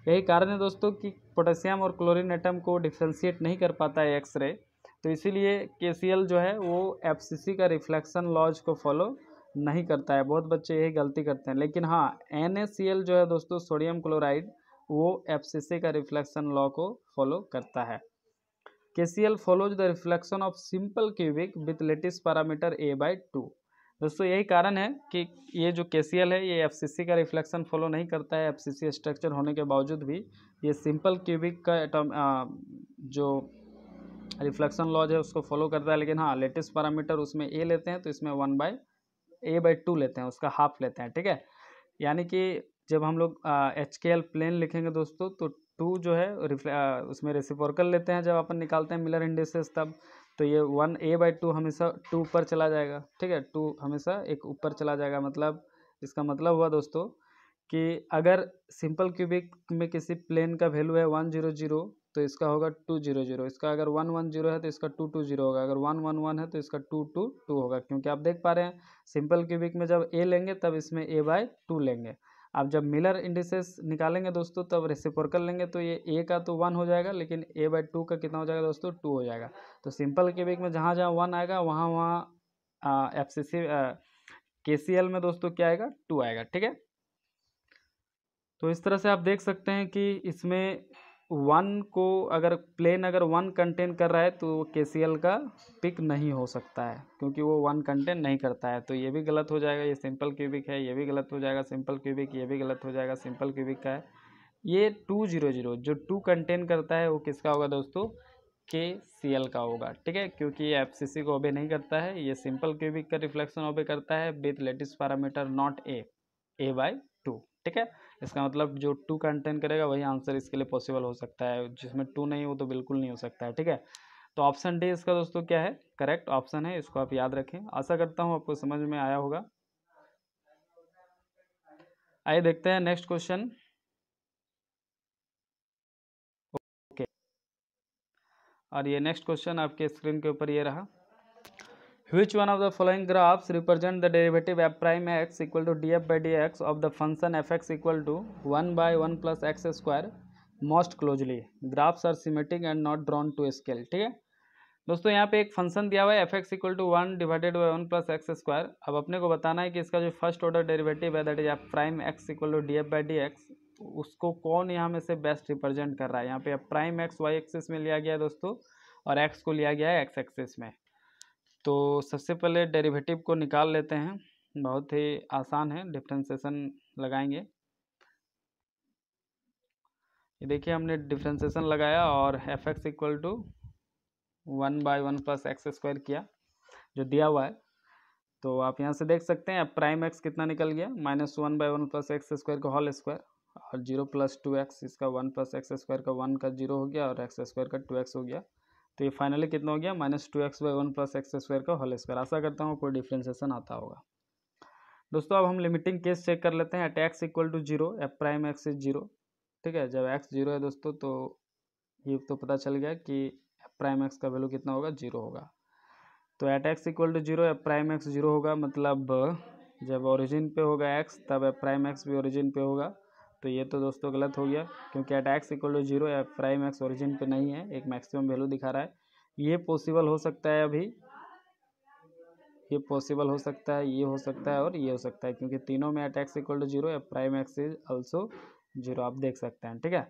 यही कारण है दोस्तों कि पोटेशियम और क्लोरीन एटम को डिफ्रेंशिएट नहीं कर पाता है एक्स रे तो इसीलिए के जो है वो एफ का रिफ्लेक्शन लॉज को फॉलो नहीं करता है बहुत बच्चे यही गलती करते हैं लेकिन हाँ एन जो है दोस्तों सोडियम क्लोराइड वो एफ का रिफ्लेक्शन लॉ को फॉलो करता है K C L follows the reflection of simple cubic with lattice parameter A by two दोस्तों यही कारण है कि ये जो के सी एल है ये एफ सी सी का रिफ्लेक्शन फॉलो नहीं करता है एफ सी सी स्ट्रक्चर होने के बावजूद भी ये सिंपल क्यूबिक का एटम जो रिफ्लेक्शन लॉज है उसको फॉलो करता है लेकिन हाँ लेटेस्ट पैरामीटर उसमें ए लेते हैं तो इसमें one by A by two लेते हैं उसका हाफ लेते हैं ठीक है यानी कि जब हम लोग एच के एल प्लेन लिखेंगे दोस्तों तो टू जो है आ, उसमें रेसिपोर्कल लेते हैं जब अपन निकालते हैं मिलर इंडेसेस तब तो ये वन ए बाई टू हमेशा टू ऊपर चला जाएगा ठीक है टू हमेशा एक ऊपर चला जाएगा मतलब इसका मतलब हुआ दोस्तों कि अगर सिंपल क्यूबिक में किसी प्लेन का वैल्यू है वन जीरो जीरो तो इसका होगा टू जीरो जीरो इसका अगर वन वन जीरो है तो इसका टू टू जीरो होगा अगर वन वन वन है तो इसका टू टू टू होगा क्योंकि आप देख पा रहे हैं सिंपल क्यूबिक में जब ए लेंगे तब इसमें ए बाय टू लेंगे आप जब मिलर इंडिसेस निकालेंगे दोस्तों तब रेसिपोर्कल लेंगे तो ये ए का तो वन हो जाएगा लेकिन ए बाय टू का कितना हो जाएगा दोस्तों टू हो जाएगा तो सिंपल क्यूबिक में जहाँ जहाँ वन आएगा वहाँ वहाँ एफ सी सी के सी एल में दोस्तों क्या आएगा टू आएगा ठीक है तो इस तरह से आप देख सकते हैं कि इसमें वन को अगर प्लेन अगर वन कंटेन कर रहा है तो के सी एल का पिक नहीं हो सकता है क्योंकि वो वन कंटेन नहीं करता है तो ये भी गलत हो जाएगा ये सिंपल क्यूबिक है ये भी गलत हो जाएगा सिंपल क्यूबिक ये भी गलत हो जाएगा सिंपल क्यूबिक का है ये टू जीरो जीरो जो टू कंटेन करता है वो किसका होगा दोस्तों के सी एल का होगा ठीक है क्योंकि ये एफ सी सी को ओबे नहीं करता है ये सिंपल क्यूबिक का रिफ्लेक्शन ओबे करता है with lattice parameter not A A by two ठीक है इसका मतलब जो टू कंटेन करेगा वही आंसर इसके लिए पॉसिबल हो सकता है जिसमें टू नहीं हो तो बिल्कुल नहीं हो सकता है ठीक है तो ऑप्शन डी इसका दोस्तों क्या है करेक्ट ऑप्शन है इसको आप याद रखें आशा करता हूँ आपको समझ में आया होगा आइए देखते हैं नेक्स्ट क्वेश्चन ओके और ये नेक्स्ट क्वेश्चन आपके स्क्रीन के ऊपर ये रहा which one of the following graphs represent the derivative f prime x equal to df by dx of the function fx equal to 1 by 1 plus x square most closely graphs are symmetric and not drawn to scale ठीक है दोस्तों यहाँ पे एक फंक्शन दिया हुआ है F X equal to one divided by one plus X square अब अपने को बताना है कि इसका जो फर्स्ट ऑर्डर डेरिवेटिव है that is F prime X equal to D F by D X उसको कौन यहाँ में से बेस्ट रिप्रेजेंट कर रहा है यहाँ पे प्राइम एक्स वाई एक्सिस में लिया गया है दोस्तों और एक्स को लिया गया है एक्स एक्सिस में तो सबसे पहले डेरिवेटिव को निकाल लेते हैं बहुत ही आसान है डिफ्रेंसेशन लगाएंगे ये देखिए हमने डिफ्रेंसेशन लगाया और F X equal to one by one plus X square किया जो दिया हुआ है तो आप यहाँ से देख सकते हैं प्राइम एक्स कितना निकल गया minus one by one plus X square का होल स्क्वायर और जीरो प्लस टू एक्स इसका वन प्लस एक्स स्क्वायर का वन का जीरो हो गया और एक्स स्क्वायर का टू एक्स हो गया तो ये फाइनली कितना हो गया minus two X by one plus X square का होल स्क्वायर आशा करता हूँ कोई डिफ्रेंसिएशन आता होगा दोस्तों अब हम लिमिटिंग केस चेक कर लेते हैं at X equal to zero F prime X is zero ठीक है जब एक्स जीरो है दोस्तों तो ये तो पता चल गया कि एफ प्राइम एक्स का वैल्यू कितना होगा जीरो होगा तो at X equal to zero F prime X zero होगा मतलब जब ओरिजिन पे होगा एक्स तब एफ प्राइम एक्स भी ओरिजिन पे होगा तो ये तो दोस्तों गलत हो गया क्योंकि at X equal to zero prime X origin पे नहीं है एक मैक्सिमम वैल्यू दिखा रहा है ये पॉसिबल हो सकता है अभी ये पॉसिबल हो सकता है ये हो सकता है और ये हो सकता है क्योंकि तीनों में at X equal to zero prime X is also zero आप देख सकते हैं ठीक है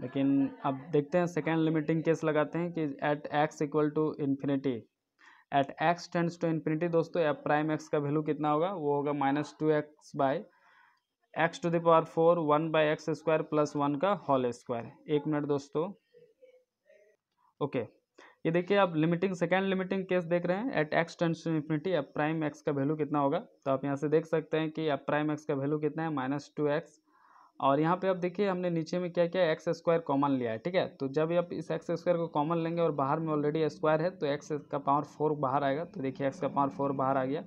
लेकिन अब देखते हैं सेकेंड लिमिटिंग केस लगाते हैं कि at X equal to infinity at X tends to infinity दोस्तों एफ प्राइम एक्स का वैल्यू कितना होगा वो होगा minus two X by X to the power four one by X square plus one का होल स्क्वायर एक मिनट दोस्तों ओके ये देखिए आप लिमिटिंग सेकेंड लिमिटिंग केस देख रहे हैं at X tends to infinity अब प्राइम एक्स का वैल्यू कितना होगा तो आप यहाँ से देख सकते हैं कि अब प्राइम एक्स का वैल्यू कितना है माइनस टू एक्स और यहाँ पे आप देखिए हमने नीचे में क्या किया एक्स स्क्वायर कॉमन लिया है ठीक है तो जब आप इस एक्स स्क्वायर को कॉमन लेंगे और बाहर में ऑलरेडी स्क्वायर है तो एक्स का पावर फोर बाहर आएगा तो देखिए एक्स का पावर फोर बाहर आ गया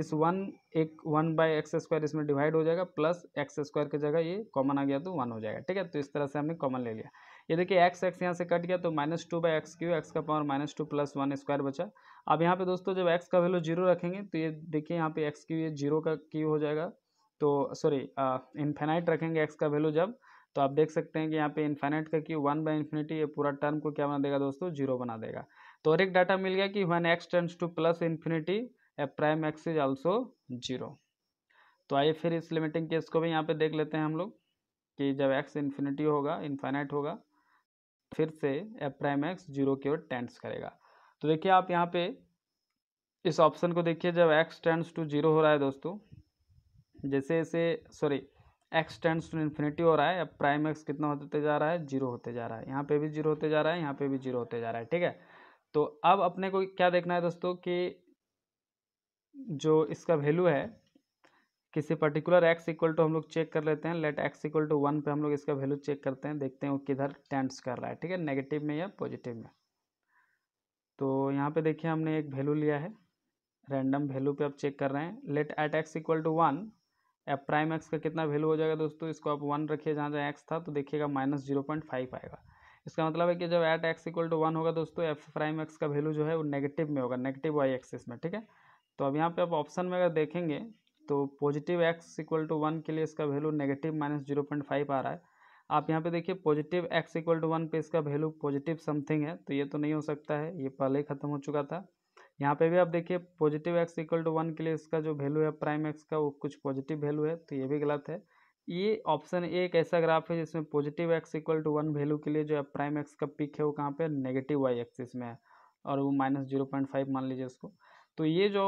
इस वन एक वन बाई एक्स स्क्वायर इसमें डिवाइड हो जाएगा प्लस एक्स स्क्वायर की जगह ये कॉमन आ गया तो वन हो जाएगा ठीक है तो इस तरह से हमने कॉमन ले लिया ये देखिए एक्स एक्स यहाँ से कट गया तो minus two by X cube X का power minus two plus one square बचा अब यहाँ पे दोस्तों जब एक्स का वैल्यू जीरो रखेंगे तो ये देखिए यहाँ पे एक्स क्यू ये जीरो का क्यू हो जाएगा तो सॉरी इन्फेनाइट रखेंगे एक्स का वैल्यू जब तो आप देख सकते हैं कि यहाँ पे इन्फेनाइट का करके वन बाई इन्फिनिटी ये पूरा टर्म को क्या बना देगा दोस्तों जीरो बना देगा तो और एक डाटा मिल गया कि when X tends to plus infinity A prime X is also zero तो आइए फिर इस लिमिटिंग केस को भी यहाँ पे देख लेते हैं हम लोग कि जब एक्स इन्फिनिटी होगा इन्फाइनाइट होगा फिर से एफ प्राइम एक्स जीरो की ओर टेंड्स करेगा तो देखिए आप यहाँ पे इस ऑप्शन को देखिए जब एक्स टेंड्स टू जीरो हो रहा है दोस्तों जैसे जैसे sorry X tends to infinity हो रहा है अब प्राइम एक्स कितना होते जा रहा है जीरो होते जा रहा है यहाँ पे भी जीरो होते जा रहा है यहाँ पे भी जीरो होते जा रहा है ठीक है तो अब अपने को क्या देखना है दोस्तों कि जो इसका वैल्यू है किसी पर्टिकुलर एक्स इक्वल टू हम लोग चेक कर लेते हैं let X equal to one पे हम लोग इसका वैल्यू चेक करते हैं देखते हैं वो किधर टेंस कर रहा है ठीक है नेगेटिव में या पॉजिटिव में तो यहाँ पे देखिए हमने एक वैल्यू लिया है रैंडम वैल्यू पे आप चेक कर रहे हैं let at X equal to one F prime X का कितना वैल्यू हो जाएगा दोस्तों इसको आप वन रखिए जहाँ जहाँ एक्स था तो देखिएगा माइनस जीरो पॉइंट फाइव आएगा इसका मतलब है कि जब at X equal to one होगा दोस्तों एफ प्राइम एक्स का वैल्यू जो है वो नेगेटिव में होगा नेगेटिव वाई एक्सिस में ठीक है तो अब यहाँ पे आप ऑप्शन में अगर देखेंगे तो positive X equal to one के लिए इसका value negative minus zero point five आ रहा है आप यहाँ पे देखिए positive X equal to one पे इसका वैल्यू पॉजिटिव समथिंग है तो ये तो नहीं हो सकता है ये पहले ही खत्म हो चुका था यहाँ पे भी आप देखिए positive X equal to one के लिए इसका जो वैल्यू है प्राइम एक्स का वो कुछ पॉजिटिव वैल्यू है तो ये भी गलत है ये ऑप्शन ए एक ऐसा ग्राफ है जिसमें positive X equal to one value के लिए जो है प्राइम एक्स का पिक है वो कहाँ पे नेगेटिव वाई एक्सिस में है और वो माइनस जीरो पॉइंट फाइव मान लीजिए उसको तो ये जो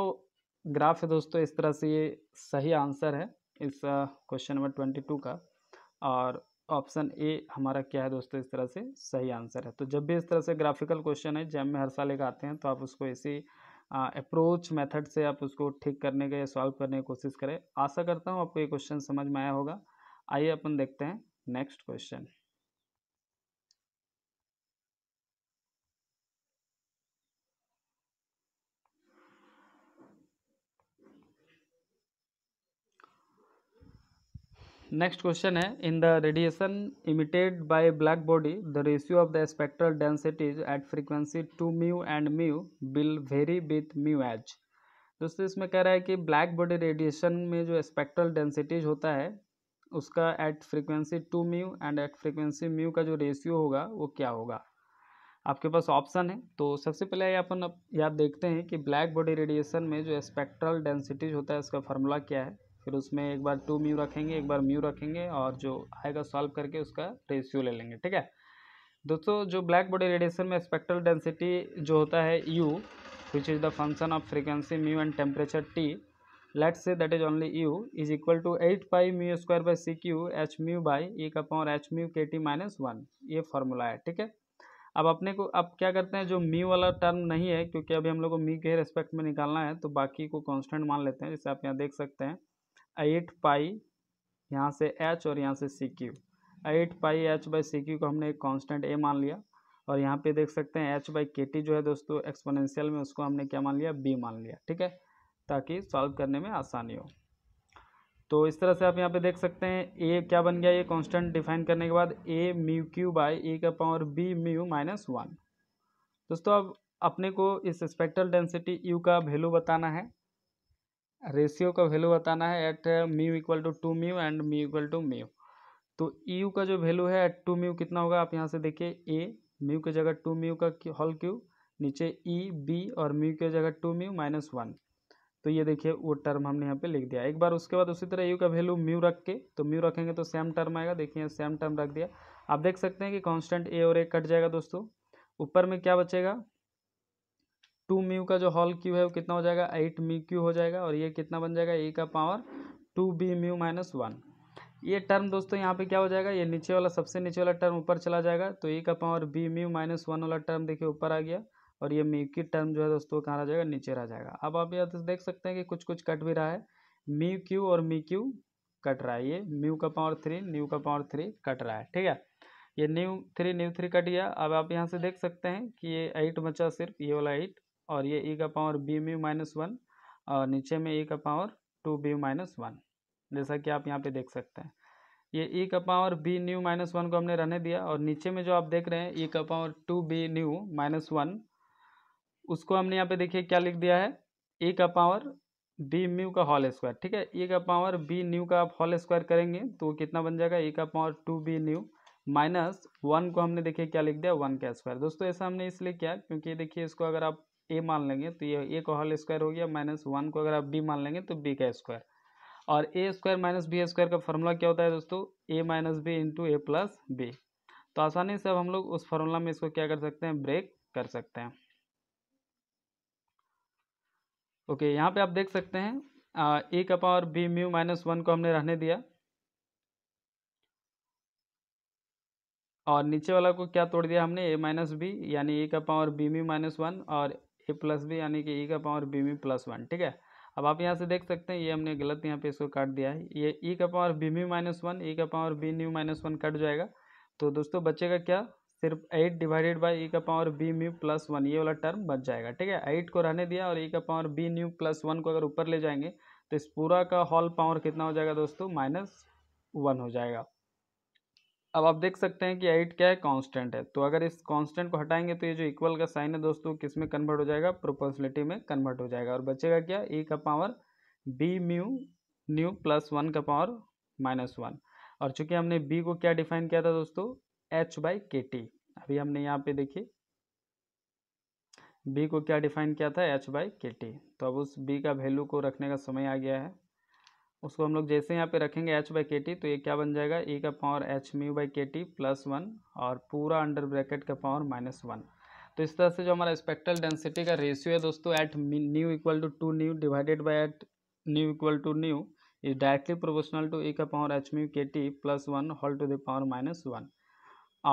ग्राफ है दोस्तों इस तरह से ये सही आंसर है इस क्वेश्चन नंबर ट्वेंटी टू का और ऑप्शन ए हमारा क्या है दोस्तों इस तरह से सही आंसर है तो जब भी इस तरह से ग्राफिकल क्वेश्चन है जैम में हर साल एक आते हैं तो आप उसको इसी अप्रोच मेथड से आप उसको ठीक करने का या सॉल्व करने की कोशिश करें आशा करता हूँ आपको ये क्वेश्चन समझ में आया होगा आइए अपन देखते हैं नेक्स्ट क्वेश्चन नेक्स्ट क्वेश्चन है in the radiation emitted by black body the ratio of the spectral densities at frequency two mu and mu will vary with mu H दोस्तों इसमें कह रहा है कि ब्लैक बॉडी रेडिएशन में जो स्पेक्ट्रल डेंसिटीज होता है उसका at frequency two mu and at frequency mu का जो रेशियो होगा वो क्या होगा आपके पास ऑप्शन है तो सबसे पहले अपन अब याद देखते हैं कि ब्लैक बॉडी रेडिएशन में जो स्पेक्ट्रल डेंसिटीज होता है उसका फार्मूला क्या है फिर उसमें एक बार टू म्यू रखेंगे एक बार म्यू रखेंगे और जो आएगा सॉल्व करके उसका रेशियो ले लेंगे ठीक है दोस्तों जो ब्लैक बॉडी रेडिएशन में स्पेक्ट्रल डेंसिटी जो होता है U which is the function of frequency mu and temperature T let say that is only U is equal to eight pi mu square by C cube H mu by एक upon H mu K T minus one ये फॉर्मूला है ठीक है अब अपने को अब क्या करते हैं जो म्यू वाला टर्म नहीं है क्योंकि अभी हम लोग को म्यू के रेस्पेक्ट में निकालना है तो बाकी को कॉन्स्टेंट मान लेते हैं जैसे आप यहाँ देख सकते हैं एट पाई यहाँ से एच और यहाँ से C cube eight pi H by C cube को हमने एक कांस्टेंट ए मान लिया और यहाँ पे देख सकते हैं एच बाई के टी जो है दोस्तों एक्सपोनेंशियल में उसको हमने क्या मान लिया बी मान लिया ठीक है ताकि सॉल्व करने में आसानी हो तो इस तरह से आप यहाँ पे देख सकते हैं ए क्या बन गया ये कांस्टेंट डिफाइन करने के बाद A mu Q by A का power B mu minus one दोस्तों अब अपने को इस स्पेक्ट्रल डेंसिटी यू का वैल्यू बताना है रेशियो का वैल्यू बताना है at mu equal to two mu and mu equal to mu तो यू का जो वैल्यू है एट टू म्यू कितना होगा आप यहाँ से देखिए ए म्यू की जगह टू म्यू का हॉल क्यू नीचे ई e, बी और म्यू की जगह टू म्यू माइनस वन तो ये देखिए वो टर्म हमने यहाँ पे लिख दिया एक बार उसके बाद उसी तरह यू का वैल्यू म्यू रख के तो म्यू रखेंगे तो सेम टर्म आएगा देखिए सेम टर्म रख दिया आप देख सकते हैं कि कॉन्स्टेंट ए और ए कट जाएगा दोस्तों ऊपर में क्या बचेगा टू म्यू का जो हॉल क्यू है वो कितना हो जाएगा एट मी क्यू हो जाएगा और ये कितना बन जाएगा ए का power two B mu minus one ये टर्म दोस्तों यहाँ पे क्या हो जाएगा ये नीचे वाला सबसे नीचे वाला टर्म ऊपर चला जाएगा तो ए का power B mu minus one वाला टर्म देखिए ऊपर आ गया और ये म्यू की टर्म जो है दोस्तों कहाँ रह जाएगा नीचे रह जाएगा अब आप यहाँ तो देख सकते हैं कि कुछ कुछ कट भी रहा है म्यू क्यू और मी क्यू कट रहा है ये म्यू का पावर थ्री न्यू का पावर थ्री कट रहा है ठीक है ये nu three nu three cut गया अब आप यहाँ से देख सकते हैं कि ये एट बचा सिर्फ ये वाला एट और ये e का power B mu minus one और नीचे में e का power two B minus one जैसा कि आप यहाँ पे देख सकते हैं ये ई e का power B nu minus one को हमने रहने दिया और नीचे में जो आप देख रहे हैं e का power two B nu minus one उसको हमने यहाँ पे देखिए क्या लिख दिया है ए e का पावर बी म्यू का हॉल स्क्वायर ठीक है ए e का पावर बी न्यू का आप हॉल स्क्वायर करेंगे तो कितना बन जाएगा ए का power two B nu minus one को हमने देखिए क्या लिख दिया वन का स्क्वायर दोस्तों ऐसा हमने इसलिए किया क्योंकि देखिए इसको अगर आप ए मान लेंगे तो ये ए का होल स्क्वायर हो गया माइनस वन को अगर आप बी मान लेंगे तो बी का स्क्वायर और A square minus B square का फॉर्मूला क्या होता है दोस्तों A minus B into A plus B तो आसानी से अब हम लोग उस फॉर्मूला में इसको क्या कर सकते हैं ब्रेक कर सकते हैं ओके यहाँ पे आप देख सकते हैं ए का power B mu minus one को हमने रहने दिया और नीचे वाला को क्या तोड़ दिया हमने ए माइनस बी यानी ए का power B mu minus one और ए प्लस बी यानी कि ई e का power B B plus one ठीक है अब आप यहाँ से देख सकते हैं ये हमने गलत यहाँ पे इसको काट दिया है ये ई e का power B mu minus one E का power B nu minus one cut जाएगा तो दोस्तों बच्चे का क्या सिर्फ एट डिवाइडेड बाई ई का power B mu plus one ये वाला टर्म बच जाएगा ठीक है एट को रहने दिया और ई e का power B nu plus one को अगर ऊपर ले जाएंगे तो इस पूरा का हॉल पावर कितना हो जाएगा दोस्तों माइनस वन हो जाएगा अब आप देख सकते हैं कि हाइट क्या है कांस्टेंट है तो अगर इस कांस्टेंट को हटाएंगे तो ये जो इक्वल का साइन है दोस्तों किस में कन्वर्ट हो जाएगा प्रोपोर्शनलिटी में कन्वर्ट हो जाएगा और बचेगा क्या ए e का power B mu nu plus one का पावर माइनस वन और चूंकि हमने बी को क्या डिफाइन किया था दोस्तों एच बाई के टी अभी हमने यहाँ पे देखिए बी को क्या डिफाइन किया था एच बाई के टी तो अब उस बी का वैल्यू को रखने का समय आ गया है उसको हम लोग जैसे यहाँ पे रखेंगे एच बाई के टी तो ये क्या बन जाएगा ए का power H mu by K T plus one और पूरा अंडर ब्रैकेट का पावर माइनस वन तो इस तरह से जो हमारा स्पेक्ट्रल डेंसिटी का रेशियो है दोस्तों at nu equal to two nu divided by at nu equal to nu is directly proportional to A का power H mu K T plus one whole to the power minus one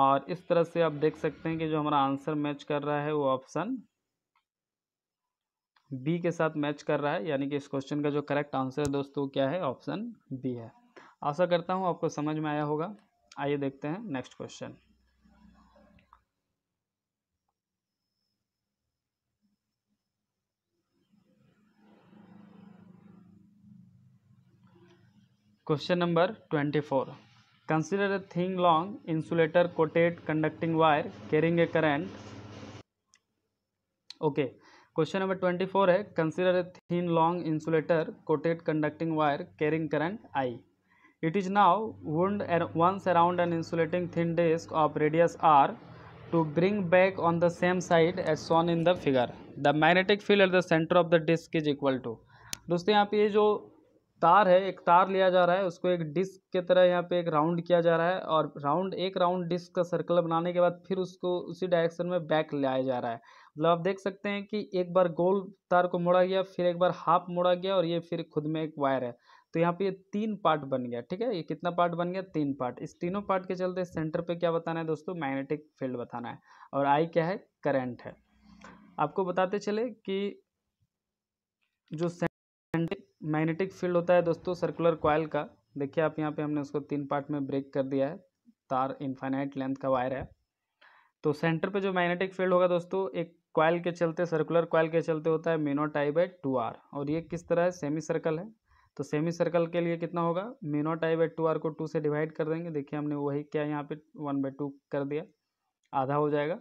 और इस तरह से आप देख सकते हैं कि जो हमारा आंसर मैच कर रहा है वो ऑप्शन बी के साथ मैच कर रहा है यानी कि इस क्वेश्चन का जो करेक्ट आंसर है दोस्तों क्या है ऑप्शन बी है आशा करता हूँ आपको समझ में आया होगा आइए देखते हैं next question question number twenty four consider a thing long insulator coated conducting wire carrying a current okay question number twenty four है consider a thin long insulator coated conducting wire carrying current I it is now wound once around an insulating thin disk of radius R to bring back on the same side as shown in the figure the magnetic field at the centre of the disk is equal to दोस्तों यहाँ पे ये जो तार है एक तार लिया जा रहा है उसको एक डिस्क के तरह यहाँ पे एक राउंड किया जा रहा है और राउंड एक राउंड डिस्क का सर्कल बनाने के बाद फिर उसको उसी डायरेक्शन में बैक लाया जा रहा है मतलब आप देख सकते हैं कि एक बार गोल तार को मोड़ा गया फिर एक बार हाफ मोड़ा गया और ये फिर खुद में एक वायर है तो यहाँ पे ये तीन पार्ट बन गया ठीक है ये कितना पार्ट बन गया तीन पार्ट इस तीनों पार्ट के चलते सेंटर पे क्या बताना है दोस्तों मैग्नेटिक फील्ड बताना है और आई क्या है करंट है आपको बताते चले कि जो सेंटर मैग्नेटिक फील्ड होता है दोस्तों सर्कुलर कॉयल का देखिए आप यहाँ पे हमने उसको तीन पार्ट में ब्रेक कर दिया है तार इन्फाइनाइट लेंथ का वायर है तो सेंटर पे जो मैग्नेटिक फील्ड होगा दोस्तों एक क्वाइल के चलते सर्कुलर क्वाइल के चलते होता है mu nought I by two R और ये किस तरह है सेमी सर्कल है तो सेमी सर्कल के लिए कितना होगा mu nought I by two R को टू से डिवाइड कर देंगे देखिए हमने वही क्या यहाँ पे वन बाई टू कर दिया आधा हो जाएगा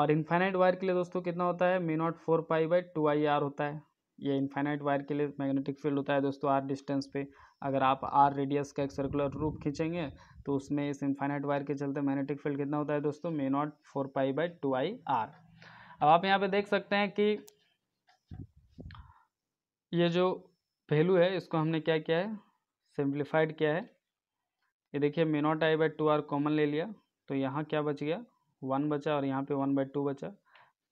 और इन्फाइनाइट वायर के लिए दोस्तों कितना होता है mu nought four pi by two I R होता है ये इन्फाइनाइट वायर के लिए मैग्नेटिक फील्ड होता है दोस्तों आर डिस्टेंस पे अगर आप आर रेडियस का एक सर्कुलर रूप खींचेंगे तो उसमें इस इन्फाइनाइट वायर के चलते मैग्नेटिक फील्ड कितना होता है दोस्तों mu nought four pi by two I R अब आप यहाँ पे देख सकते हैं कि ये जो वैल्यू है इसको हमने क्या किया है सिंप्लीफाइड किया है ये देखिए mu nought I by two R common ले लिया तो यहाँ क्या बच गया वन बचा और यहाँ पे वन बाई टू बचा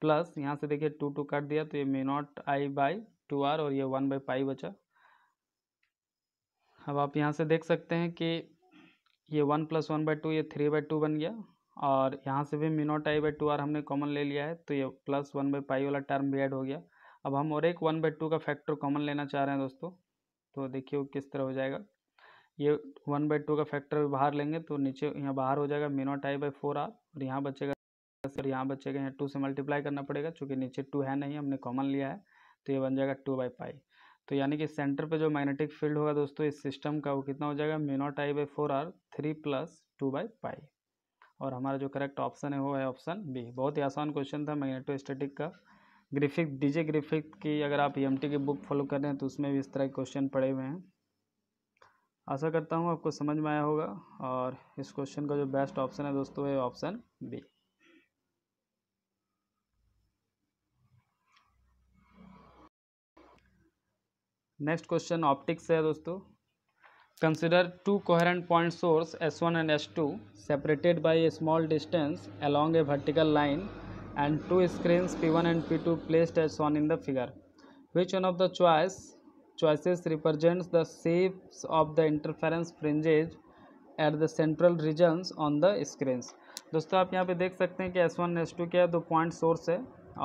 प्लस यहाँ से देखिए टू टू काट दिया तो ये mu nought I by two R और ये वन बाई पाई बचा अब आप यहाँ से देख सकते हैं कि ये one plus one by two ये थ्री बाई टू बन गया और यहाँ से भी mu nought I by two R हमने कॉमन ले लिया है तो ये प्लस वन बाई पाई वाला टर्म भी ऐड हो गया अब हम और एक वन बाई टू का फैक्टर कॉमन लेना चाह रहे हैं दोस्तों तो देखिए वो किस तरह हो जाएगा ये वन बाई टू का फैक्टर भी बाहर लेंगे तो नीचे यहाँ बाहर हो जाएगा mu nought I by four R और यहाँ बचेगा और यहाँ बचेगा यहाँ टू से मल्टीप्लाई करना पड़ेगा चूँकि नीचे टू है नहीं हमने कॉमन लिया है तो ये बन जाएगा टू बाई पाई तो यानी कि सेंटर पर जो मैग्नेटिक फील्ड होगा दोस्तों इस सिस्टम का वो कितना हो जाएगा mu nought I by four R three plus two by pi और हमारा जो करेक्ट ऑप्शन है वो है ऑप्शन बी बहुत ही आसान क्वेश्चन था स्टेटिक का ग्रिफिक डीजे ग्रिफिक की अगर आप ई e की बुक फॉलो कर रहे हैं तो उसमें भी इस तरह के क्वेश्चन पड़े हुए हैं आशा करता हूँ आपको समझ में आया होगा और इस क्वेश्चन का जो बेस्ट ऑप्शन है दोस्तों है option B next question optics है दोस्तों Consider two coherent point source S1 and S2 separated by a small distance along a vertical line and two screens P1 and P2 placed as shown in the figure. Which one of the choice choices represents the shapes of the interference fringes at the central regions on the screens दोस्तों आप यहाँ पे देख सकते हैं कि एस वन एस टू क्या है दो पॉइंट सोर्स है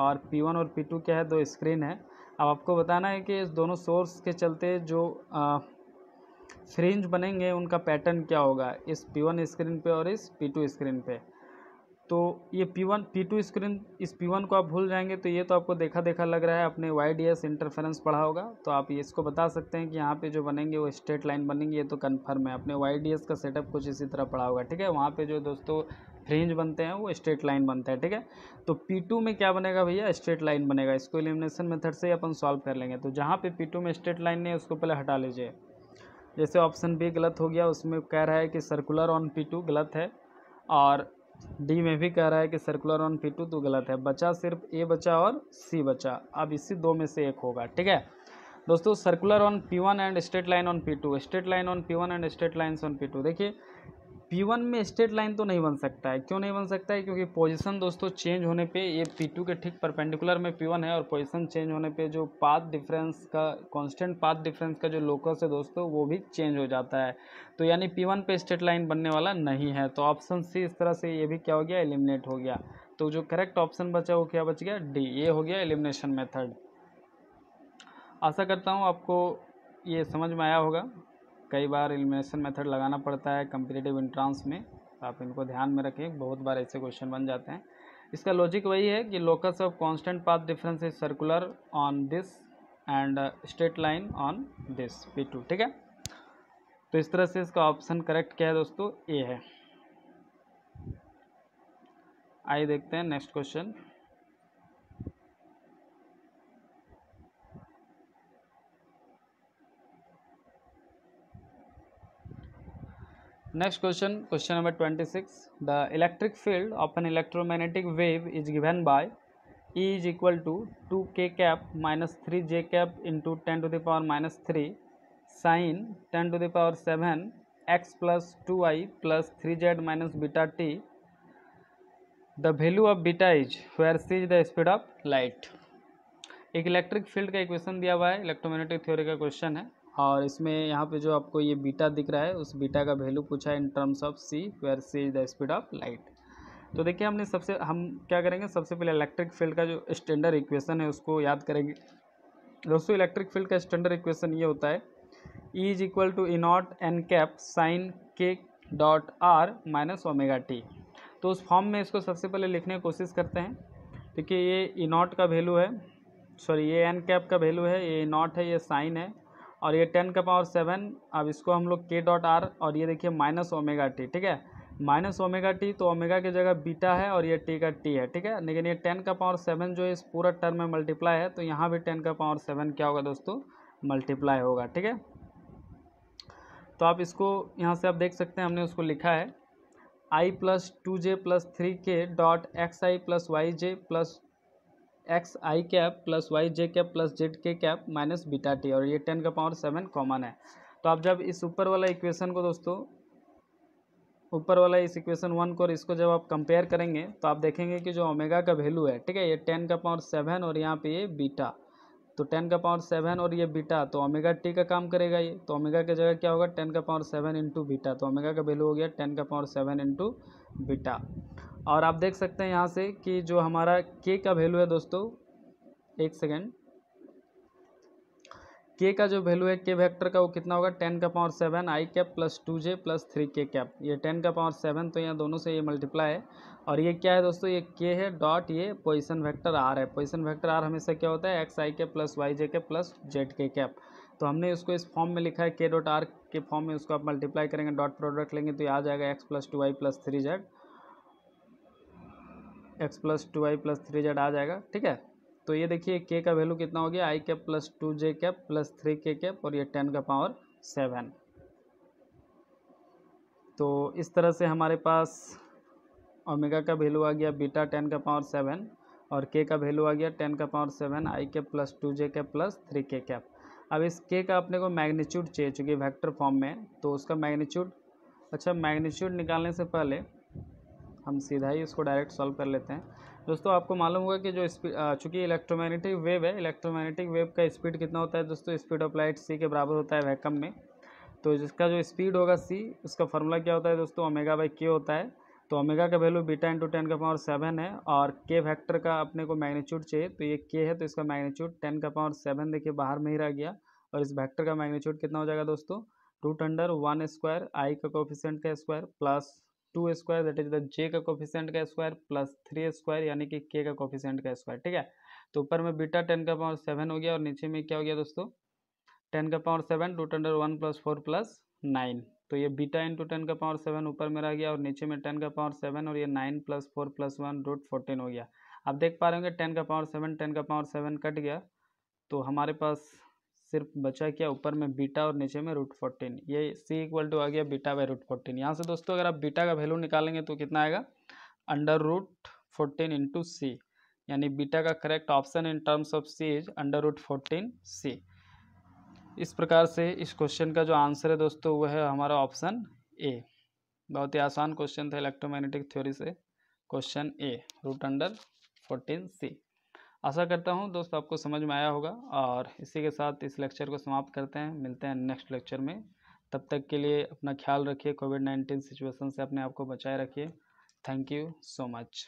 और पी वन और पी टू क्या है दो स्क्रीन है अब आपको बताना है कि इस दोनों सोर्स के चलते जो फ्रिंज बनेंगे उनका पैटर्न क्या होगा इस पी वन स्क्रीन पे और इस पी टू स्क्रीन पे तो ये P one P two screen इस पी वन को आप भूल जाएंगे तो ये तो आपको देखा देखा लग रहा है अपने वाई डी एस इंटरफेरेंस पढ़ा होगा तो आप इसको बता सकते हैं कि यहाँ पे जो बनेंगे वो स्ट्रेट लाइन बनेंगे ये तो कन्फर्म है अपने वाई डी एस का सेटअप कुछ इसी तरह पढ़ा होगा ठीक है वहाँ पे जो दोस्तों फ्रिंज बनते हैं वो स्ट्रेट लाइन बनता है ठीक है तो पी टू में क्या बनेगा भैया स्ट्रेट लाइन बनेगा इसको एलिमिनेशन मेथड से अपन सॉल्व कर लेंगे तो जहाँ पे पी टू में स्ट्रेट लाइन नहीं है उसको पहले हटा लीजिए जैसे ऑप्शन बी गलत हो गया उसमें कह रहा है कि सर्कुलर ऑन पी टू गलत है और डी में भी कह रहा है कि सर्कुलर ऑन पी टू तो गलत है बचा सिर्फ ए बचा और सी बचा अब इसी दो में से एक होगा ठीक है दोस्तों circular on P one and straight line on P two straight line on P one and straight lines on P two देखिए पी वन में स्ट्रेट लाइन तो नहीं बन सकता है क्यों नहीं बन सकता है क्योंकि पोजीशन दोस्तों चेंज होने पे ये पी टू के ठीक परपेंडिकुलर में पी वन है और पोजीशन चेंज होने पे जो पाथ डिफरेंस का कांस्टेंट पाथ डिफरेंस का जो लोकस है दोस्तों वो भी चेंज हो जाता है तो यानी पी वन पे स्ट्रेट लाइन बनने वाला नहीं है तो ऑप्शन सी इस तरह से ये भी क्या हो गया एलिमिनेट हो गया तो जो करेक्ट ऑप्शन बचा वो क्या बच गया डी ये हो गया एलिमिनेशन मेथड आशा करता हूँ आपको ये समझ में आया होगा कई बार एलिमिनेशन मेथड लगाना पड़ता है कंपिटेटिव इंट्रांस में तो आप इनको ध्यान में रखें बहुत बार ऐसे क्वेश्चन बन जाते हैं इसका लॉजिक वही है कि locus of constant path difference is circular on this and straight line on this P two ठीक है तो इस तरह से इसका ऑप्शन करेक्ट क्या है दोस्तों ए है आइए देखते हैं next question next question question number twenty six the electric field of an electromagnetic wave is given by E is equal to two K cap minus three J cap into ten to the power minus three sine ten to the power seven X plus two I plus three Z minus beta T the value of beta is where C is the speed of light एक इलेक्ट्रिक फील्ड का इक्वेशन दिया हुआ है इलेक्ट्रोमैग्नेटिक थ्योरी का क्वेश्चन है और इसमें यहाँ पे जो आपको ये बीटा दिख रहा है उस बीटा का वैल्यू पूछा है in terms of C where C is the speed of light तो देखिए हमने सबसे हम क्या करेंगे सबसे पहले इलेक्ट्रिक फील्ड का जो स्टैंडर्ड इक्वेशन है उसको याद करेंगे दोस्तों इलेक्ट्रिक फील्ड का स्टैंडर्ड इक्वेशन ये होता है E is equal to E nought N cap sine K dot R minus omega T तो उस फॉर्म में इसको सबसे पहले लिखने की कोशिश करते हैं देखिए ये ई e नॉट का वैल्यू है सॉरी ये एन कैप का वैल्यू है ये नॉट e है ये साइन है और ये टेन का पावर सेवन अब इसको हम लोग के डॉट आर और ये देखिए माइनस ओमेगा टी ठीक है माइनस ओमेगा टी तो ओमेगा की जगह बीटा है और ये टी का टी है ठीक है लेकिन ये टेन का पावर सेवन जो है इस पूरा टर्म में मल्टीप्लाई है तो यहाँ भी टेन का पावर सेवन क्या होगा दोस्तों मल्टीप्लाई होगा ठीक है तो आप इसको यहाँ से आप देख सकते हैं हमने उसको लिखा है I plus two J plus three K dot X I plus Y J plus X I cap plus Y J cap plus Z K cap minus beta T और ये टेन का पावर सेवन कॉमन है तो आप जब इस ऊपर वाला इक्वेशन को दोस्तों ऊपर वाला इस इक्वेशन वन को और इसको जब आप कंपेयर करेंगे तो आप देखेंगे कि जो ओमेगा का वैल्यू है ठीक है ये टेन का पावर सेवन और यहाँ पे ये बीटा तो टेन का पावर सेवन और ये बीटा तो ओमेगा टी का काम करेगा ये तो ओमेगा की जगह क्या होगा टेन का पावर सेवन इंटू बीटा तो ओमेगा का वैल्यू हो गया टेन का पावर सेवन इंटू बीटा और आप देख सकते हैं यहाँ से कि जो हमारा के का वैल्यू है दोस्तों एक सेकेंड के का जो वैल्यू है के वेक्टर का वो कितना होगा टेन का power seven I cap plus two J plus three K cap ये टेन का पावर सेवन तो यहाँ दोनों से ये मल्टीप्लाई है और ये क्या है दोस्तों ये के है डॉट ये पोजिशन वेक्टर आर है पोजिशन वेक्टर आर हमेशा क्या होता है एक्स आई के प्लस वाई जे के प्लस जेड के कैप तो हमने इसको इस फॉर्म में लिखा है के डॉट आर के फॉर्म में उसको आप मल्टीप्लाई करेंगे डॉट प्रोडक्ट लेंगे तो ये आ जाएगा X plus two Y plus three Z X plus two I plus three Z आ जाएगा ठीक है तो ये देखिए के का वैल्यू कितना हो गया I cap plus two J cap plus three K cap और ये टेन का पावर सेवन तो इस तरह से हमारे पास ओमेगा का वैल्यू आ गया बीटा टेन का पावर सेवन और के का वैल्यू आ गया टेन का power seven I cap plus two J cap plus three K cap अब इस के का अपने को मैग्नीट्यूड चाहिए चूँकि वैक्टर फॉर्म में तो उसका मैग्नीट्यूड अच्छा मैग्नीट्यूड निकालने से पहले हम सीधा ही उसको डायरेक्ट सॉल्व कर लेते हैं दोस्तों आपको मालूम होगा कि जो चूँकि इलेक्ट्रोमैग्नेटिक वेव है इलेक्ट्रोमैग्नेटिक वेव का स्पीड कितना होता है दोस्तों स्पीड ऑफ लाइट सी के बराबर होता है वैकम में तो जिसका जो स्पीड होगा सी उसका फॉर्मूला क्या होता है दोस्तों ओमेगा बाई के होता है तो ओमेगा का वैल्यू बीटा इंटू टेन का पावर सेवन है और के वैक्टर का अपने को मैग्नीट्यूड चाहिए तो ये के है तो इसका मैग्नीट्यूड टेन का पावर सेवन देखिए बाहर में ही रह गया और इस वैक्टर का मैग्नीट्यूड कितना हो जाएगा दोस्तों root under one square I का कोफिशेंट का square plus two square that is the J का कॉफिशेंट का स्क्वायर प्लस थ्री स्क्वायर यानी कि के का कॉफिशेंट का स्क्वायर ठीक है तो ऊपर में बीटा टेन का पावर सेवन हो गया और नीचे में क्या हो गया दोस्तों टेन का power seven root under one plus four plus nine तो ये बीटा इंटू टेन का पावर सेवन ऊपर में रह गया और नीचे में टेन का पावर सेवन और ये nine plus four plus one root fourteen हो गया आप देख पा रहे होंगे टेन का पावर सेवन टेन का पावर सेवन कट गया तो हमारे पास सिर्फ बचा क्या ऊपर में बीटा और नीचे में रूट फोर्टीन ये सी इक्वल टू आ गया बीटा बाई रूट फोर्टीन यहाँ से दोस्तों अगर आप बीटा का वैल्यू निकालेंगे तो कितना आएगा under root fourteen into C यानी बीटा का correct option in terms of C is under root fourteen C इस प्रकार से इस क्वेश्चन का जो आंसर है दोस्तों वह है हमारा ऑप्शन ए बहुत ही आसान क्वेश्चन था इलेक्ट्रोमैग्नेटिक थ्योरी से question A root under fourteen C आशा करता हूँ दोस्त आपको समझ में आया होगा और इसी के साथ इस लेक्चर को समाप्त करते हैं मिलते हैं नेक्स्ट लेक्चर में तब तक के लिए अपना ख्याल रखिए कोविड नाइन्टीन सिचुएशन से अपने आप को बचाए रखिए थैंक यू सो मच